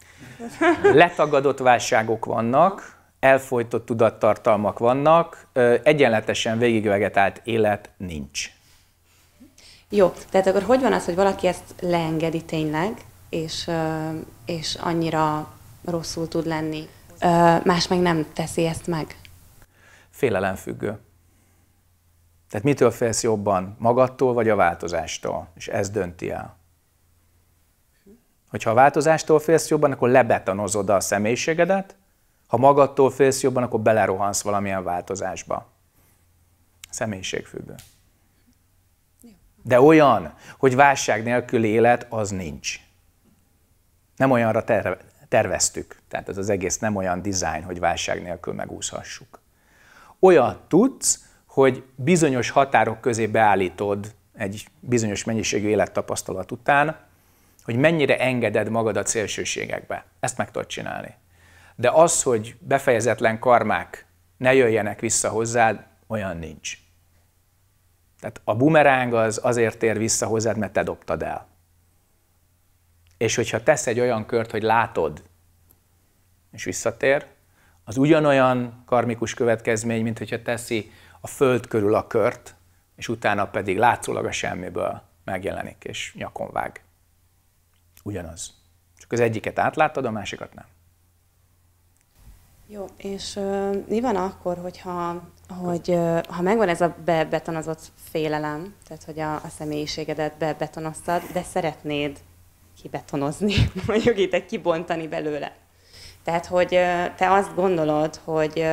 Letagadott válságok vannak, elfolytott tudattartalmak vannak, egyenletesen végigvegetált élet nincs. Jó, tehát akkor hogy van az, hogy valaki ezt leengedi tényleg, és, és annyira rosszul tud lenni más meg nem teszi ezt meg. Félelemfüggő. Tehát mitől félsz jobban? Magadtól vagy a változástól? És ez dönti el. Hogyha a változástól félsz jobban, akkor lebetanozod a személyiségedet, ha magadtól félsz jobban, akkor belerohansz valamilyen változásba. Személyiségfüggő. De olyan, hogy válság nélkül élet, az nincs. Nem olyanra terveztük. Tehát ez az egész nem olyan dizájn, hogy válság nélkül megúszhassuk. Olyan tudsz, hogy bizonyos határok közé beállítod egy bizonyos mennyiségű élettapasztalat után, hogy mennyire engeded magad a szélsőségekbe. Ezt meg tudod csinálni. De az, hogy befejezetlen karmák ne jöjjenek vissza hozzád, olyan nincs. Tehát a bumeráng az azért ér vissza hozzád, mert te dobtad el és hogyha tesz egy olyan kört, hogy látod, és visszatér, az ugyanolyan karmikus következmény, mint hogyha teszi a föld körül a kört, és utána pedig látszólag a semmiből megjelenik, és nyakon vág. Ugyanaz. Csak az egyiket átlátod, a másikat nem. Jó, és uh, mi van akkor, hogyha hogy, uh, ha megvan ez a bebetonozott félelem, tehát hogy a, a személyiségedet bebetonoztad, de szeretnéd kibetonozni, mondjuk itt egy kibontani belőle. Tehát, hogy te azt gondolod, hogy,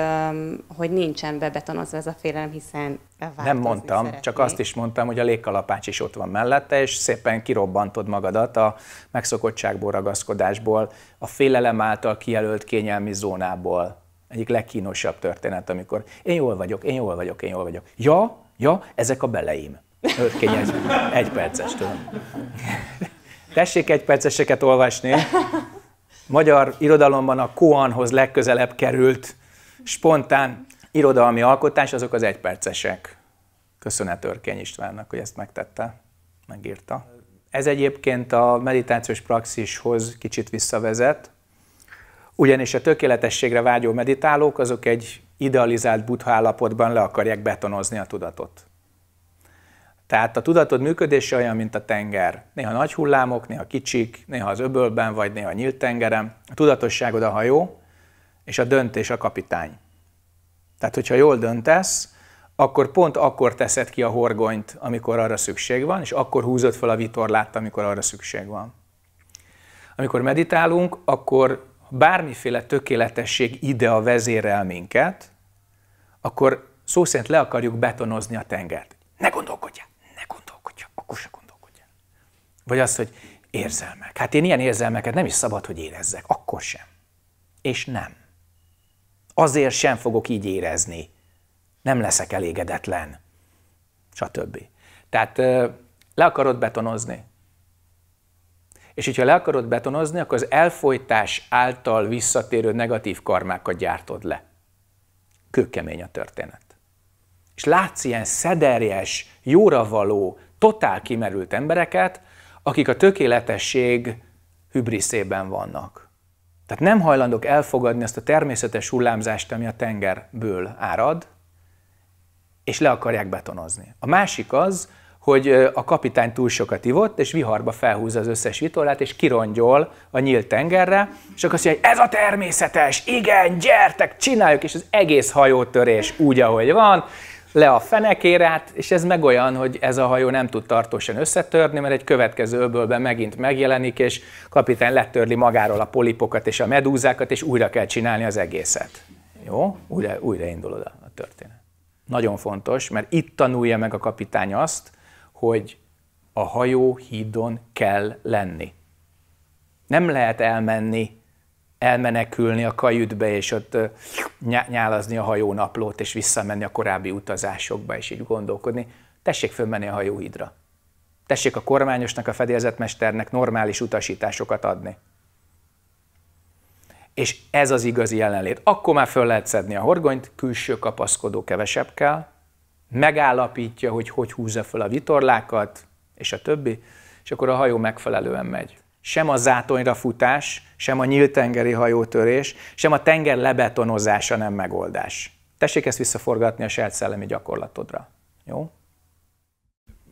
hogy nincsen bebetonozva ez a félelem, hiszen Nem mondtam, szeretnék. csak azt is mondtam, hogy a légkalapács is ott van mellette, és szépen kirobbantod magadat a megszokottságból, ragaszkodásból, a félelem által kijelölt kényelmi zónából. Egyik legkínosabb történet, amikor én jól vagyok, én jól vagyok, én jól vagyok. Ja, ja, ezek a beleim. Örkény egy, egy perces, tudom. Tessék egy perceseket olvasni. Magyar irodalomban a Koanhoz legközelebb került spontán irodalmi alkotás, azok az egypercesek. Köszönet Örkény Istvánnak, hogy ezt megtette, megírta. Ez egyébként a meditációs praxishoz kicsit visszavezet, ugyanis a tökéletességre vágyó meditálók azok egy idealizált buddha állapotban le akarják betonozni a tudatot. Tehát a tudatod működése olyan, mint a tenger. Néha nagy hullámok, néha kicsik, néha az öbölben, vagy néha nyílt tengerem. A tudatosságod a hajó, és a döntés a kapitány. Tehát, hogyha jól döntesz, akkor pont akkor teszed ki a horgonyt, amikor arra szükség van, és akkor húzod fel a vitorlát, amikor arra szükség van. Amikor meditálunk, akkor bármiféle tökéletesség ide a vezérel minket, akkor szó szerint le akarjuk betonozni a tengert. Ne gondolkodjál! akkor se gondolkodjál. Vagy az, hogy érzelmek. Hát én ilyen érzelmeket nem is szabad, hogy érezzek. Akkor sem. És nem. Azért sem fogok így érezni. Nem leszek elégedetlen. Stb. Tehát le akarod betonozni. És hogyha le akarod betonozni, akkor az elfolytás által visszatérő negatív karmákat gyártod le. Kőkemény a történet. És látsz ilyen szederjes, jóra való, totál kimerült embereket, akik a tökéletesség hübriszében vannak. Tehát nem hajlandok elfogadni ezt a természetes hullámzást, ami a tengerből árad, és le akarják betonozni. A másik az, hogy a kapitány túl sokat ivott, és viharba felhúzza az összes vitorlát, és kirongyol a nyílt tengerre, és akkor azt mondja, hogy ez a természetes, igen, gyertek, csináljuk, és az egész hajótörés úgy, ahogy van, le a fenekére, hát, és ez meg olyan, hogy ez a hajó nem tud tartósan összetörni, mert egy következő öbölben megint megjelenik, és kapitány letörli magáról a polipokat és a medúzákat, és újra kell csinálni az egészet. Jó? Újra, újraindul oda a történet. Nagyon fontos, mert itt tanulja meg a kapitány azt, hogy a hajó hídon kell lenni. Nem lehet elmenni elmenekülni a kajütbe, és ott nyálazni a hajónaplót, és visszamenni a korábbi utazásokba, és így gondolkodni. Tessék fölmenni a hajóhídra. Tessék a kormányosnak, a fedélzetmesternek normális utasításokat adni. És ez az igazi jelenlét. Akkor már föl lehet szedni a horgonyt, külső kapaszkodó kevesebb kell, megállapítja, hogy hogy húzza föl a vitorlákat, és a többi, és akkor a hajó megfelelően megy sem a zátonyra futás, sem a nyílt tengeri hajótörés, sem a tenger lebetonozása nem megoldás. Tessék ezt visszaforgatni a saját szellemi gyakorlatodra. Jó?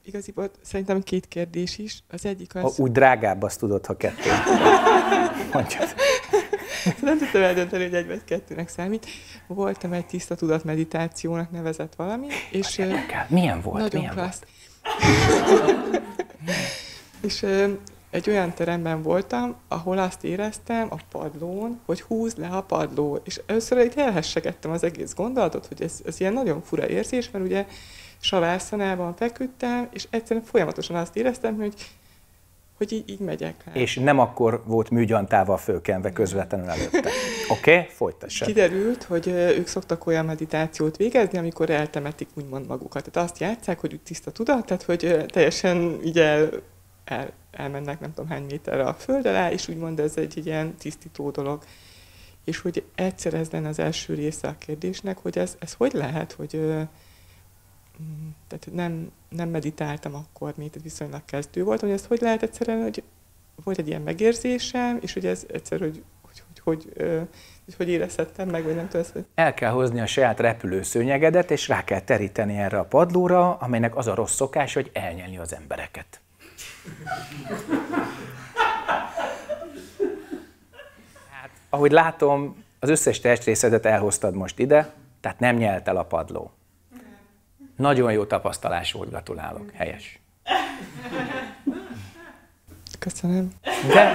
Igaziból szerintem két kérdés is. Az egyik az... Ha úgy drágább, azt tudod, ha kettő. Mondjad. Nem tudtam eldönteni, hogy egy vagy kettőnek számít. Voltam egy tiszta tudat meditációnak nevezett valami, és... Milyen volt? Nagyon milyen klassz. Volt? és egy olyan teremben voltam, ahol azt éreztem a padlón, hogy húz le a padló. És először itt elhessegettem az egész gondolatot, hogy ez, ez ilyen nagyon fura érzés, mert ugye savászanában feküdtem, és egyszerűen folyamatosan azt éreztem, hogy hogy így, így megyek le. És nem akkor volt műgyantával fölkenve közvetlenül előtte. Oké, okay? folytassa. Kiderült, hogy ők szoktak olyan meditációt végezni, amikor eltemetik úgymond magukat. Tehát azt játszák, hogy tiszta tudat, tehát hogy teljesen így el, el elmennek nem tudom hány méterre a föld alá, és úgymond ez egy ilyen tisztító dolog. És hogy egyszer ez lenne az első része a kérdésnek, hogy ez, ez hogy lehet, hogy mm, tehát nem, nem meditáltam akkor, mint viszonylag kezdő volt, hogy ez hogy lehet egyszerűen, hogy volt egy ilyen megérzésem, és hogy ez egyszer, hogy hogy, hogy, hogy érezhettem meg, vagy nem tudom ezt. El kell hozni a saját repülőszőnyegedet, és rá kell teríteni erre a padlóra, amelynek az a rossz szokás, hogy elnyelni az embereket. Hát, ahogy látom, az összes testrészedet elhoztad most ide, tehát nem nyelt el a padló. Nagyon jó tapasztalás volt, gratulálok, helyes. Köszönöm. De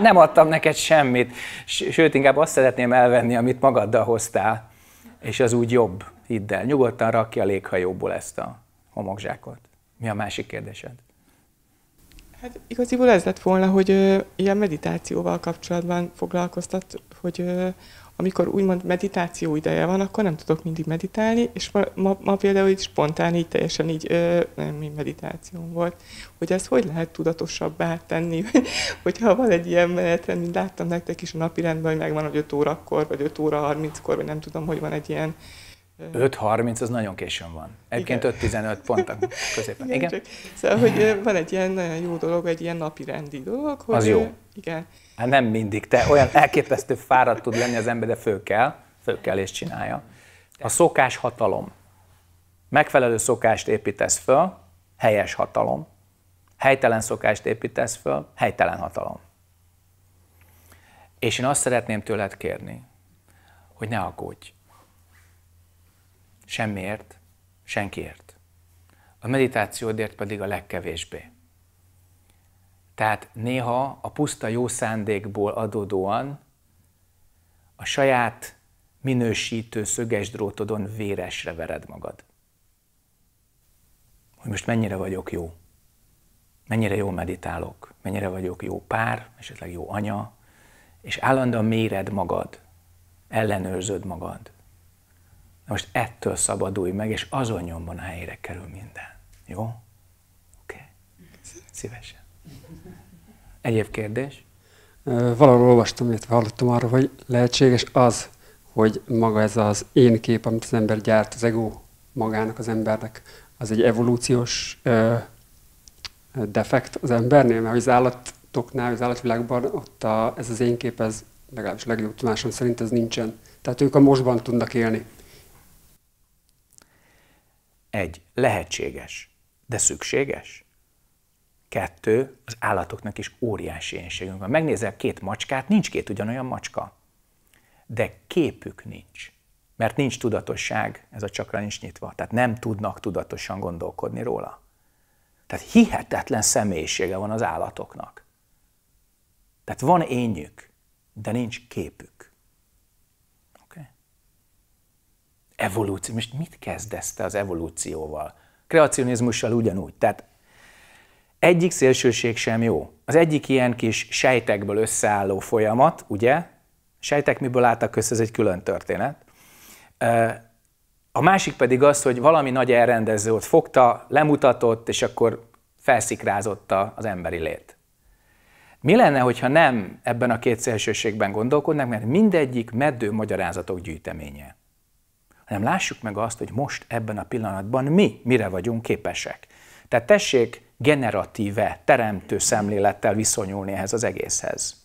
nem adtam neked semmit, sőt, inkább azt szeretném elvenni, amit magaddal hoztál, és az úgy jobb, hidd el. Nyugodtan rakja a léghajóból ezt a homokzsákot. Mi a másik kérdésed? Hát igaziból ez lett volna, hogy ö, ilyen meditációval kapcsolatban foglalkoztat, hogy ö, amikor úgymond meditáció ideje van, akkor nem tudok mindig meditálni, és ma, ma, ma például így spontán, így teljesen így ö, nem, meditáció volt, hogy ezt hogy lehet tudatosabbá tenni, hogyha van egy ilyen menetrend, mint láttam nektek is a napi rendben, hogy megvan, hogy 5 órakor, vagy 5 óra 30-kor, vagy nem tudom, hogy van egy ilyen 5.30 az nagyon későn van. Egyébként 5.15 pont a középen. Igen. igen. szóval, hogy van egy ilyen nagyon jó dolog, egy ilyen napi rendi dolog. Hogy az jó. Igen. Hát nem mindig. Te olyan elképesztő fáradt tud lenni az ember, de föl kell, föl kell és csinálja. A szokás hatalom. Megfelelő szokást építesz föl, helyes hatalom. Helytelen szokást építesz föl, helytelen hatalom. És én azt szeretném tőled kérni, hogy ne aggódj semmiért, senkiért. A meditációdért pedig a legkevésbé. Tehát néha a puszta jó szándékból adódóan a saját minősítő szöges drótodon véresre vered magad. Hogy most mennyire vagyok jó, mennyire jó meditálok, mennyire vagyok jó pár, esetleg jó anya, és állandóan méred magad, ellenőrzöd magad. Na most ettől szabadulj meg, és azon nyomban a helyére kerül minden. Jó? Oké? Okay. Szívesen. Egyéb kérdés? Valahol olvastam, illetve hallottam arra, hogy lehetséges az, hogy maga ez az én kép, amit az ember gyárt, az ego magának, az embernek, az egy evolúciós ö, defekt az embernél, mert az állatoknál, az állatvilágban ott a, ez az én kép, ez legalábbis legjobb tudásom szerint ez nincsen. Tehát ők a mostban tudnak élni. Egy, lehetséges, de szükséges. Kettő, az állatoknak is óriási énségünk van. Megnézel két macskát, nincs két ugyanolyan macska. De képük nincs. Mert nincs tudatosság, ez a csakra nincs nyitva. Tehát nem tudnak tudatosan gondolkodni róla. Tehát hihetetlen személyisége van az állatoknak. Tehát van énjük, de nincs képük. evolúció. Most mit kezdesz te az evolúcióval? Kreacionizmussal ugyanúgy. Tehát egyik szélsőség sem jó. Az egyik ilyen kis sejtekből összeálló folyamat, ugye? Sejtek miből álltak össze, ez egy külön történet. A másik pedig az, hogy valami nagy elrendező ott fogta, lemutatott, és akkor felszikrázotta az emberi lét. Mi lenne, hogyha nem ebben a két szélsőségben gondolkodnak, mert mindegyik meddő magyarázatok gyűjteménye hanem lássuk meg azt, hogy most ebben a pillanatban mi mire vagyunk képesek. Tehát tessék generatíve, teremtő szemlélettel viszonyulni ehhez az egészhez.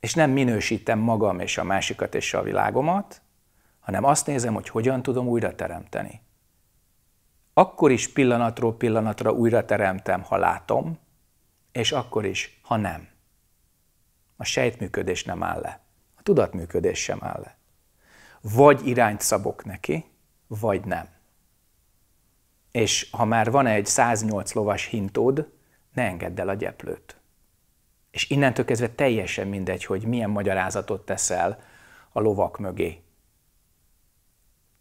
És nem minősítem magam és a másikat és a világomat, hanem azt nézem, hogy hogyan tudom újra teremteni. Akkor is pillanatról pillanatra újra teremtem, ha látom, és akkor is, ha nem. A sejtműködés nem áll le, a tudatműködés sem áll le vagy irányt szabok neki, vagy nem. És ha már van egy 108 lovas hintód, ne engedd el a gyeplőt. És innentől kezdve teljesen mindegy, hogy milyen magyarázatot teszel a lovak mögé.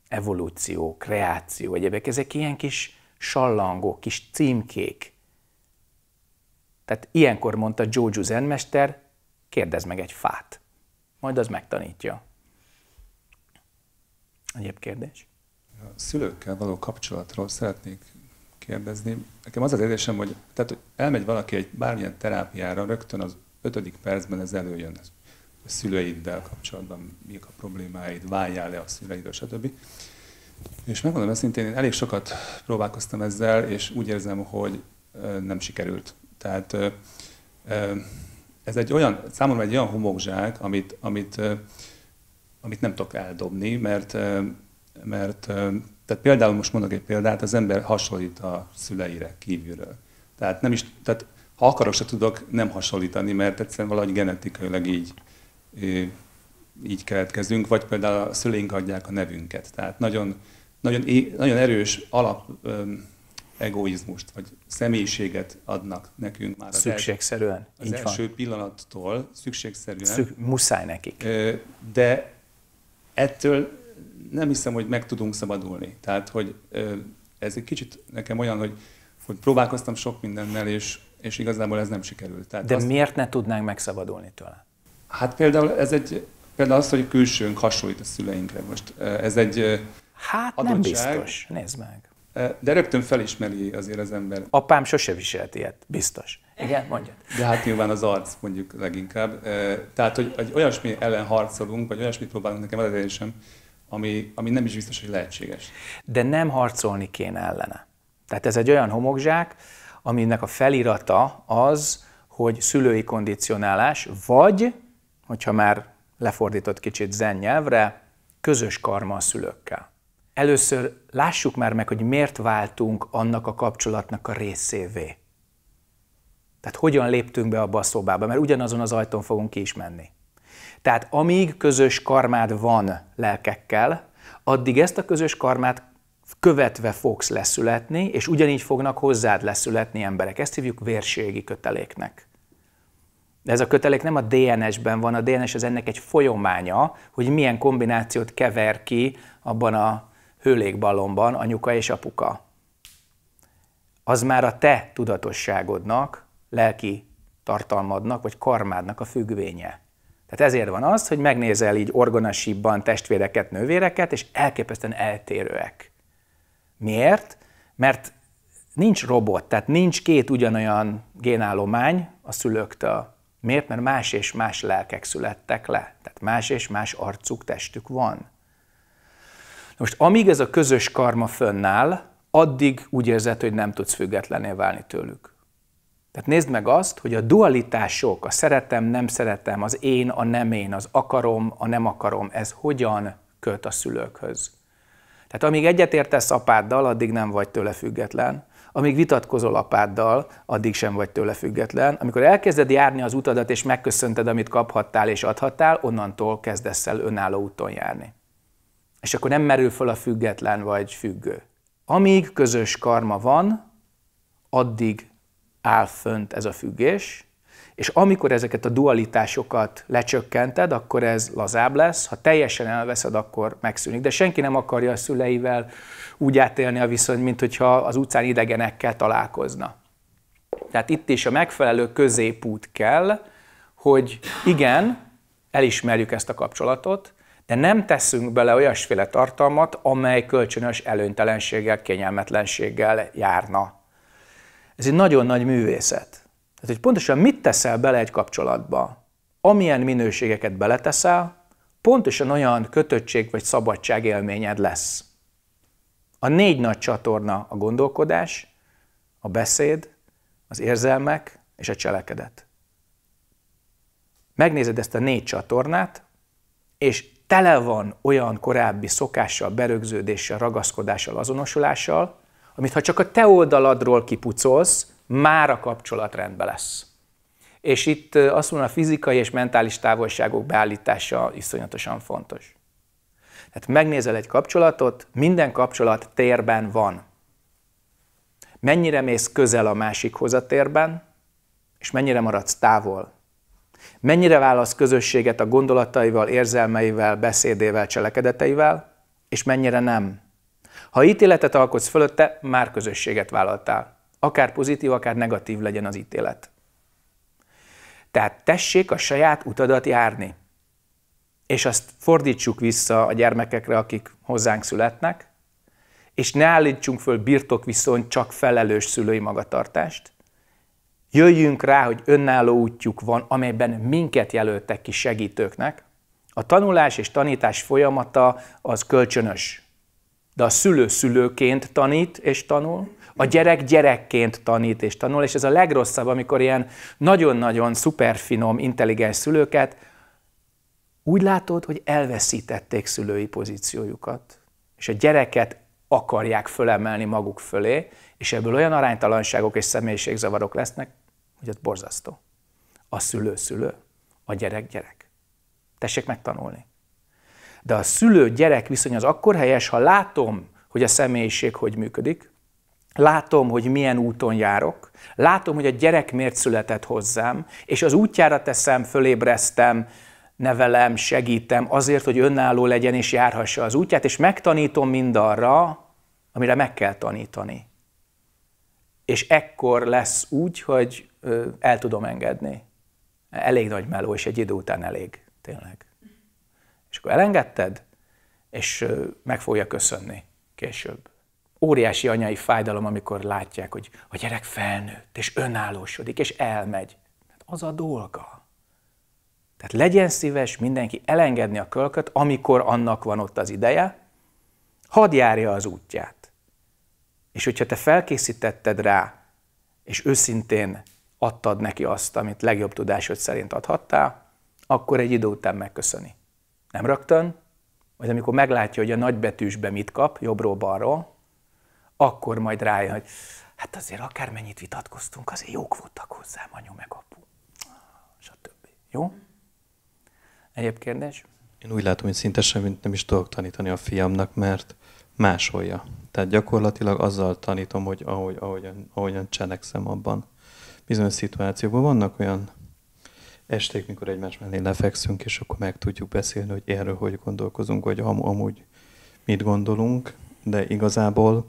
Evolúció, kreáció, egyebek, ezek ilyen kis sallangok, kis címkék. Tehát ilyenkor mondta Jojo zenmester, kérdezd meg egy fát, majd az megtanítja. Egyéb kérdés? A szülőkkel való kapcsolatról szeretnék kérdezni. Nekem az az érzésem, hogy, tehát, hogy elmegy valaki egy bármilyen terápiára, rögtön az ötödik percben ez előjön. A szüleiddel kapcsolatban mik a problémáid, váljál le a szüleidről, stb. És megmondom őszintén, én elég sokat próbálkoztam ezzel, és úgy érzem, hogy nem sikerült. Tehát ez egy olyan, számomra egy olyan homokzsák, amit, amit amit nem tudok eldobni, mert, mert tehát például most mondok egy példát, az ember hasonlít a szüleire kívülről. Tehát nem is, tehát ha akarok, se tudok nem hasonlítani, mert egyszerűen valahogy genetikailag így, így keletkezünk, vagy például a szüleink adják a nevünket. Tehát nagyon, nagyon, nagyon erős alap egoizmust, vagy személyiséget adnak nekünk már. Az szükségszerűen. Az, az első pillanattól szükségszerűen. Szük, muszáj nekik. De ettől nem hiszem, hogy meg tudunk szabadulni. Tehát, hogy ez egy kicsit nekem olyan, hogy, hogy próbálkoztam sok mindennel, és, és igazából ez nem sikerült. Tehát De azt, miért ne tudnánk megszabadulni tőle? Hát például ez egy, például az, hogy külsőnk hasonlít a szüleinkre most. Ez egy Hát adottság. nem biztos, nézd meg. De rögtön felismeri azért az ember. Apám sose viselt ilyet, biztos. Igen, mondjad. De hát nyilván az arc mondjuk leginkább. Tehát, hogy, egy olyasmi ellen harcolunk, vagy olyasmit próbálunk nekem sem, ami, ami nem is biztos, hogy lehetséges. De nem harcolni kéne ellene. Tehát ez egy olyan homokzsák, aminek a felirata az, hogy szülői kondicionálás, vagy, hogyha már lefordított kicsit zen nyelvre, közös karma a szülőkkel először lássuk már meg, hogy miért váltunk annak a kapcsolatnak a részévé. Tehát hogyan léptünk be abba a szobába, mert ugyanazon az ajtón fogunk ki is menni. Tehát amíg közös karmád van lelkekkel, addig ezt a közös karmát követve fogsz leszületni, és ugyanígy fognak hozzád leszületni emberek. Ezt hívjuk vérségi köteléknek. De ez a kötelék nem a DNS-ben van, a DNS az ennek egy folyománya, hogy milyen kombinációt kever ki abban a hőlékballonban anyuka és apuka. Az már a te tudatosságodnak, lelki tartalmadnak vagy karmádnak a függvénye. Tehát ezért van az, hogy megnézel így orgonasibban testvéreket, nővéreket, és elképesztően eltérőek. Miért? Mert nincs robot, tehát nincs két ugyanolyan génállomány a szülőktől. Miért? Mert más és más lelkek születtek le. Tehát más és más arcuk, testük van. Most amíg ez a közös karma fönnáll, addig úgy érzed, hogy nem tudsz függetlené válni tőlük. Tehát nézd meg azt, hogy a dualitások, a szeretem, nem szeretem, az én, a nem én, az akarom, a nem akarom, ez hogyan költ a szülőkhöz. Tehát amíg egyetértesz apáddal, addig nem vagy tőle független. Amíg vitatkozol apáddal, addig sem vagy tőle független. Amikor elkezded járni az utadat, és megköszönted, amit kaphattál és adhattál, onnantól kezdesz el önálló úton járni és akkor nem merül fel a független vagy függő. Amíg közös karma van, addig áll fönt ez a függés, és amikor ezeket a dualitásokat lecsökkented, akkor ez lazább lesz, ha teljesen elveszed, akkor megszűnik. De senki nem akarja a szüleivel úgy átélni a viszony, mint hogyha az utcán idegenekkel találkozna. Tehát itt is a megfelelő középút kell, hogy igen, elismerjük ezt a kapcsolatot, de nem teszünk bele olyasféle tartalmat, amely kölcsönös előnytelenséggel, kényelmetlenséggel járna. Ez egy nagyon nagy művészet. Tehát, hogy pontosan mit teszel bele egy kapcsolatba, amilyen minőségeket beleteszel, pontosan olyan kötöttség vagy szabadság élményed lesz. A négy nagy csatorna a gondolkodás, a beszéd, az érzelmek és a cselekedet. Megnézed ezt a négy csatornát, és tele van olyan korábbi szokással, berögződéssel, ragaszkodással, azonosulással, amit ha csak a te oldaladról kipucolsz, már a kapcsolat rendben lesz. És itt azt mondom, a fizikai és mentális távolságok beállítása iszonyatosan fontos. Tehát megnézel egy kapcsolatot, minden kapcsolat térben van. Mennyire mész közel a másikhoz a térben, és mennyire maradsz távol. Mennyire válasz közösséget a gondolataival, érzelmeivel, beszédével, cselekedeteivel, és mennyire nem. Ha ítéletet alkotsz fölötte, már közösséget vállaltál. Akár pozitív, akár negatív legyen az ítélet. Tehát tessék a saját utadat járni. És azt fordítsuk vissza a gyermekekre, akik hozzánk születnek, és ne állítsunk föl birtokviszony csak felelős szülői magatartást, Jöjjünk rá, hogy önálló útjuk van, amelyben minket jelöltek ki segítőknek. A tanulás és tanítás folyamata az kölcsönös. De a szülő szülőként tanít és tanul, a gyerek gyerekként tanít és tanul, és ez a legrosszabb, amikor ilyen nagyon-nagyon szuperfinom, intelligens szülőket úgy látod, hogy elveszítették szülői pozíciójukat, és a gyereket akarják fölemelni maguk fölé, és ebből olyan aránytalanságok és személyiségzavarok lesznek, hogy ez borzasztó. A szülő szülő, a gyerek gyerek. Tessék megtanulni. De a szülő-gyerek viszony az akkor helyes, ha látom, hogy a személyiség hogy működik, látom, hogy milyen úton járok, látom, hogy a gyerek miért született hozzám, és az útjára teszem, fölébreztem, nevelem, segítem azért, hogy önálló legyen és járhassa az útját, és megtanítom mindarra, amire meg kell tanítani. És ekkor lesz úgy, hogy el tudom engedni. Elég nagy meló, és egy idő után elég, tényleg. És akkor elengedted, és meg fogja köszönni később. Óriási anyai fájdalom, amikor látják, hogy a gyerek felnőtt, és önállósodik, és elmegy. Hát az a dolga. Tehát legyen szíves mindenki elengedni a kölköt, amikor annak van ott az ideje, hadd járja az útját. És hogyha te felkészítetted rá, és őszintén adtad neki azt, amit legjobb tudásod szerint adhattál, akkor egy idő után megköszöni. Nem rögtön, vagy amikor meglátja, hogy a nagybetűsbe mit kap, jobbról-balról, akkor majd rájön, hogy hát azért akármennyit vitatkoztunk, azért jók voltak hozzám anyu meg apu, ah, stb. Jó? Egyéb kérdés? Én úgy látom, hogy szinte semmit nem is tudok tanítani a fiamnak, mert másolja. Tehát gyakorlatilag azzal tanítom, hogy ahogy, ahogyan, ahogyan cselekszem abban bizonyos szituációban vannak olyan esték, mikor egymás mellé lefekszünk, és akkor meg tudjuk beszélni, hogy erről hogy gondolkozunk, vagy am- amúgy mit gondolunk, de igazából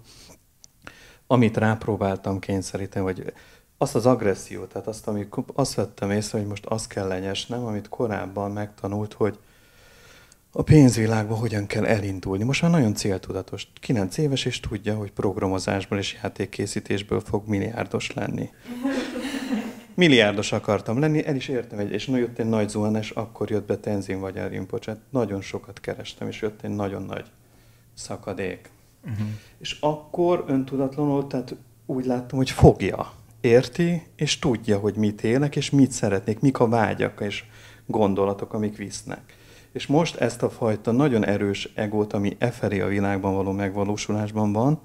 amit rápróbáltam kényszeríteni, vagy azt az agressziót, tehát azt, amikor azt vettem észre, hogy most azt kell lenyesnem, amit korábban megtanult, hogy a pénzvilágban hogyan kell elindulni. Most már nagyon céltudatos. 9 éves, és tudja, hogy programozásból és játékkészítésből fog milliárdos lenni. Milliárdos akartam lenni, el is értem egy, és jött egy nagy zuhanás, akkor jött be Tenzin vagy Rinpoche. Nagyon sokat kerestem, és jött egy nagyon nagy szakadék. Uh-huh. És akkor öntudatlanul, tehát úgy láttam, hogy fogja, érti, és tudja, hogy mit élek, és mit szeretnék, mik a vágyak és gondolatok, amik visznek. És most ezt a fajta nagyon erős egót, ami e felé a világban való megvalósulásban van,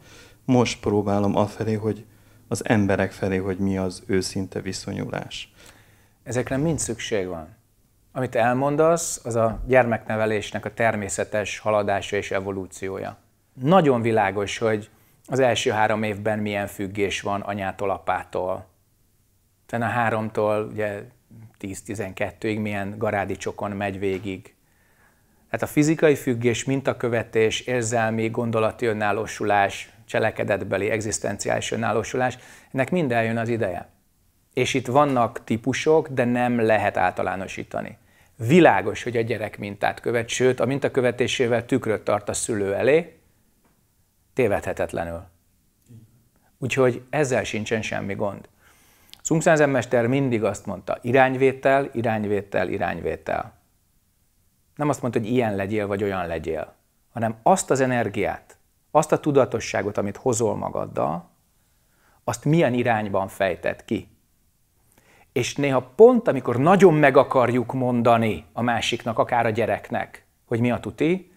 most próbálom afelé, hogy az emberek felé, hogy mi az őszinte viszonyulás. Ezekre mind szükség van. Amit elmondasz, az a gyermeknevelésnek a természetes haladása és evolúciója. Nagyon világos, hogy az első három évben milyen függés van anyától, apától. Tehát a háromtól ugye 10-12-ig milyen garádicsokon megy végig. Tehát a fizikai függés, mintakövetés, érzelmi, gondolati önállósulás, cselekedetbeli, egzisztenciális önállósulás, ennek mind eljön az ideje. És itt vannak típusok, de nem lehet általánosítani. Világos, hogy a gyerek mintát követ, sőt, a minta követésével tükröt tart a szülő elé, tévedhetetlenül. Úgyhogy ezzel sincsen semmi gond. Szungszánzen mester mindig azt mondta, irányvétel, irányvétel, irányvétel. Nem azt mondta, hogy ilyen legyél, vagy olyan legyél, hanem azt az energiát, azt a tudatosságot, amit hozol magaddal, azt milyen irányban fejted ki. És néha pont, amikor nagyon meg akarjuk mondani a másiknak, akár a gyereknek, hogy mi a tuti,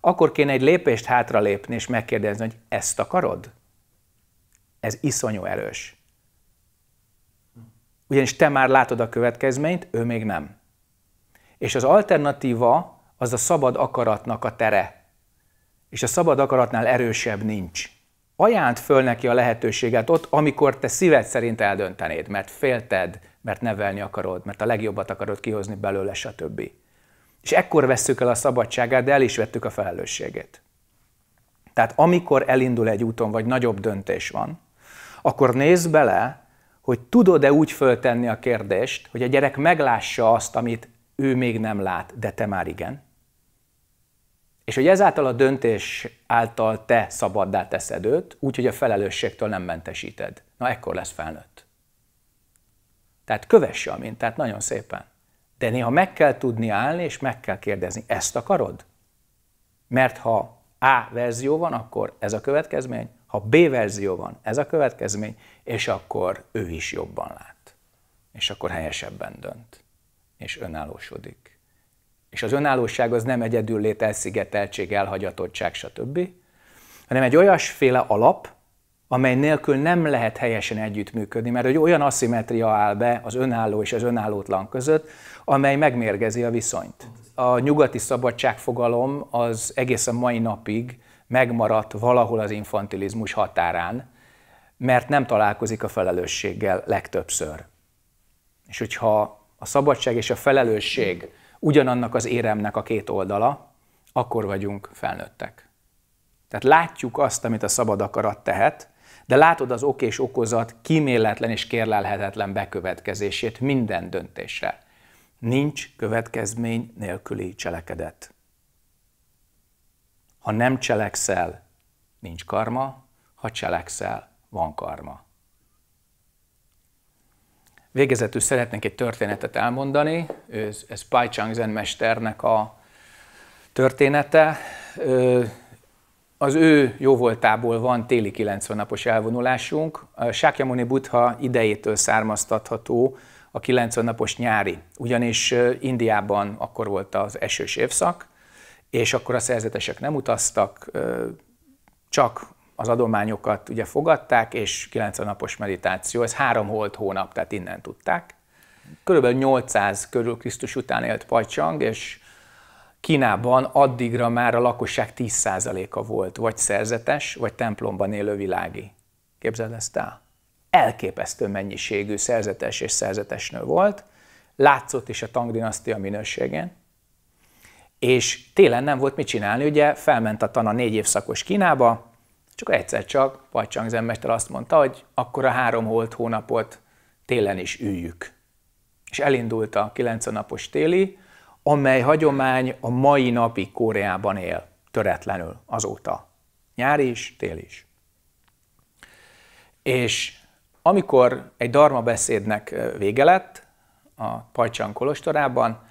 akkor kéne egy lépést hátralépni és megkérdezni, hogy ezt akarod? Ez iszonyú erős. Ugyanis te már látod a következményt, ő még nem. És az alternatíva az a szabad akaratnak a tere, és a szabad akaratnál erősebb nincs. Ajánd föl neki a lehetőséget ott, amikor te szíved szerint eldöntenéd, mert félted, mert nevelni akarod, mert a legjobbat akarod kihozni belőle, stb. És ekkor vesszük el a szabadságát, de el is vettük a felelősségét. Tehát amikor elindul egy úton, vagy nagyobb döntés van, akkor nézd bele, hogy tudod-e úgy föltenni a kérdést, hogy a gyerek meglássa azt, amit ő még nem lát, de te már igen. És hogy ezáltal a döntés által te szabaddá teszed őt, úgyhogy a felelősségtől nem mentesíted. Na ekkor lesz felnőtt. Tehát kövesse a mintát nagyon szépen. De néha meg kell tudni állni, és meg kell kérdezni, ezt akarod? Mert ha A verzió van, akkor ez a következmény, ha B verzió van, ez a következmény, és akkor ő is jobban lát. És akkor helyesebben dönt, és önállósodik. És az önállóság az nem egyedül lét, elszigeteltség, elhagyatottság, stb., hanem egy olyasféle alap, amely nélkül nem lehet helyesen együttműködni, mert hogy olyan aszimetria áll be az önálló és az önállótlan között, amely megmérgezi a viszonyt. A nyugati szabadságfogalom az egészen mai napig megmaradt valahol az infantilizmus határán, mert nem találkozik a felelősséggel legtöbbször. És hogyha a szabadság és a felelősség ugyanannak az éremnek a két oldala, akkor vagyunk felnőttek. Tehát látjuk azt, amit a szabad akarat tehet, de látod az ok és okozat kíméletlen és kérlelhetetlen bekövetkezését minden döntésre. Nincs következmény nélküli cselekedet. Ha nem cselekszel, nincs karma, ha cselekszel, van karma. Végezetül szeretnék egy történetet elmondani, ez, ez Pai Chang mesternek a története. Az ő jóvoltából van téli 90 napos elvonulásunk. A Sakyamuni Buddha idejétől származtatható a 90 napos nyári, ugyanis Indiában akkor volt az esős évszak, és akkor a szerzetesek nem utaztak, csak az adományokat ugye fogadták, és 90 napos meditáció, ez három holt hónap, tehát innen tudták. Körülbelül 800 körül Krisztus után élt Pajcsang és Kínában addigra már a lakosság 10%-a volt, vagy szerzetes, vagy templomban élő világi. Képzeld ezt el? Elképesztő mennyiségű szerzetes és szerzetesnő volt, látszott is a Tang dinasztia minőségén, és télen nem volt mit csinálni, ugye felment a tana négy évszakos Kínába, csak egyszer csak Vajcsang Zenmester azt mondta, hogy akkor a három holt hónapot télen is üljük. És elindult a 9 napos téli, amely hagyomány a mai napig Koreában él, töretlenül azóta. Nyár is, tél is. És amikor egy darma beszédnek vége lett a Pajcsang kolostorában,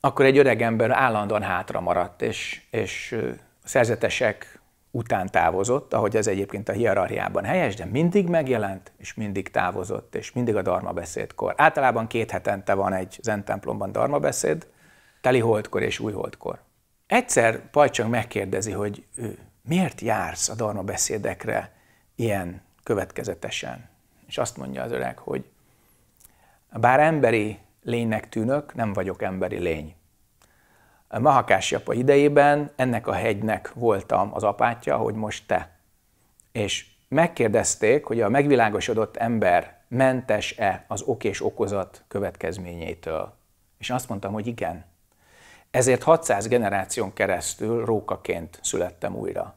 akkor egy öreg ember állandóan hátra maradt, és, és szerzetesek után távozott, ahogy ez egyébként a hierarchiában helyes, de mindig megjelent, és mindig távozott, és mindig a darma beszédkor. Általában két hetente van egy zen templomban darma beszéd, teli holdkor és új holdkor. Egyszer Pajcsang megkérdezi, hogy ő, miért jársz a darma beszédekre ilyen következetesen? És azt mondja az öreg, hogy bár emberi lénynek tűnök, nem vagyok emberi lény. Mahakási apa idejében ennek a hegynek voltam az apátja, hogy most te. És megkérdezték, hogy a megvilágosodott ember mentes-e az ok és okozat következményétől. És azt mondtam, hogy igen. Ezért 600 generáción keresztül rókaként születtem újra.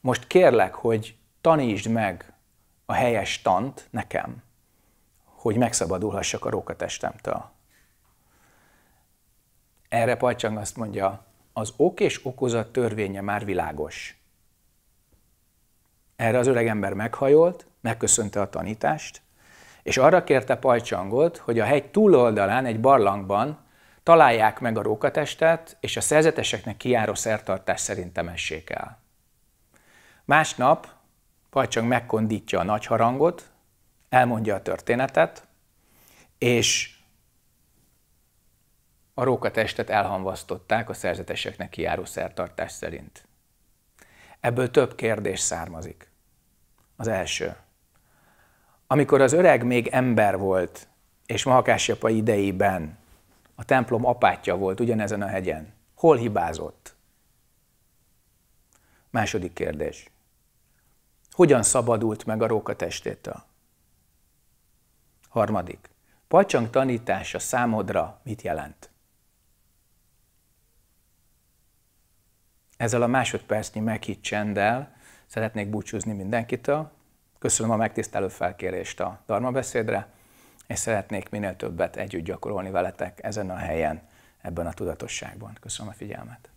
Most kérlek, hogy tanítsd meg a helyes tant nekem, hogy megszabadulhassak a rókatestemtől. Erre Pajcsang azt mondja, az ok és okozat törvénye már világos. Erre az öregember meghajolt, megköszönte a tanítást, és arra kérte Pajcsangot, hogy a hegy túloldalán egy barlangban találják meg a rókatestet, és a szerzeteseknek kiáró szertartás szerint temessék el. Másnap Pajcsang megkondítja a nagy harangot, elmondja a történetet, és a rókatestet elhamvasztották a szerzeteseknek kiáró szertartás szerint. Ebből több kérdés származik. Az első. Amikor az öreg még ember volt, és Mahakásjapa idejében a templom apátja volt ugyanezen a hegyen, hol hibázott? Második kérdés. Hogyan szabadult meg a róka testétől? Harmadik. Pacsang tanítása számodra mit jelent? Ezzel a másodpercnyi meghitt csenddel szeretnék búcsúzni mindenkitől. Köszönöm a megtisztelő felkérést a Dharma beszédre, és szeretnék minél többet együtt gyakorolni veletek ezen a helyen, ebben a tudatosságban. Köszönöm a figyelmet.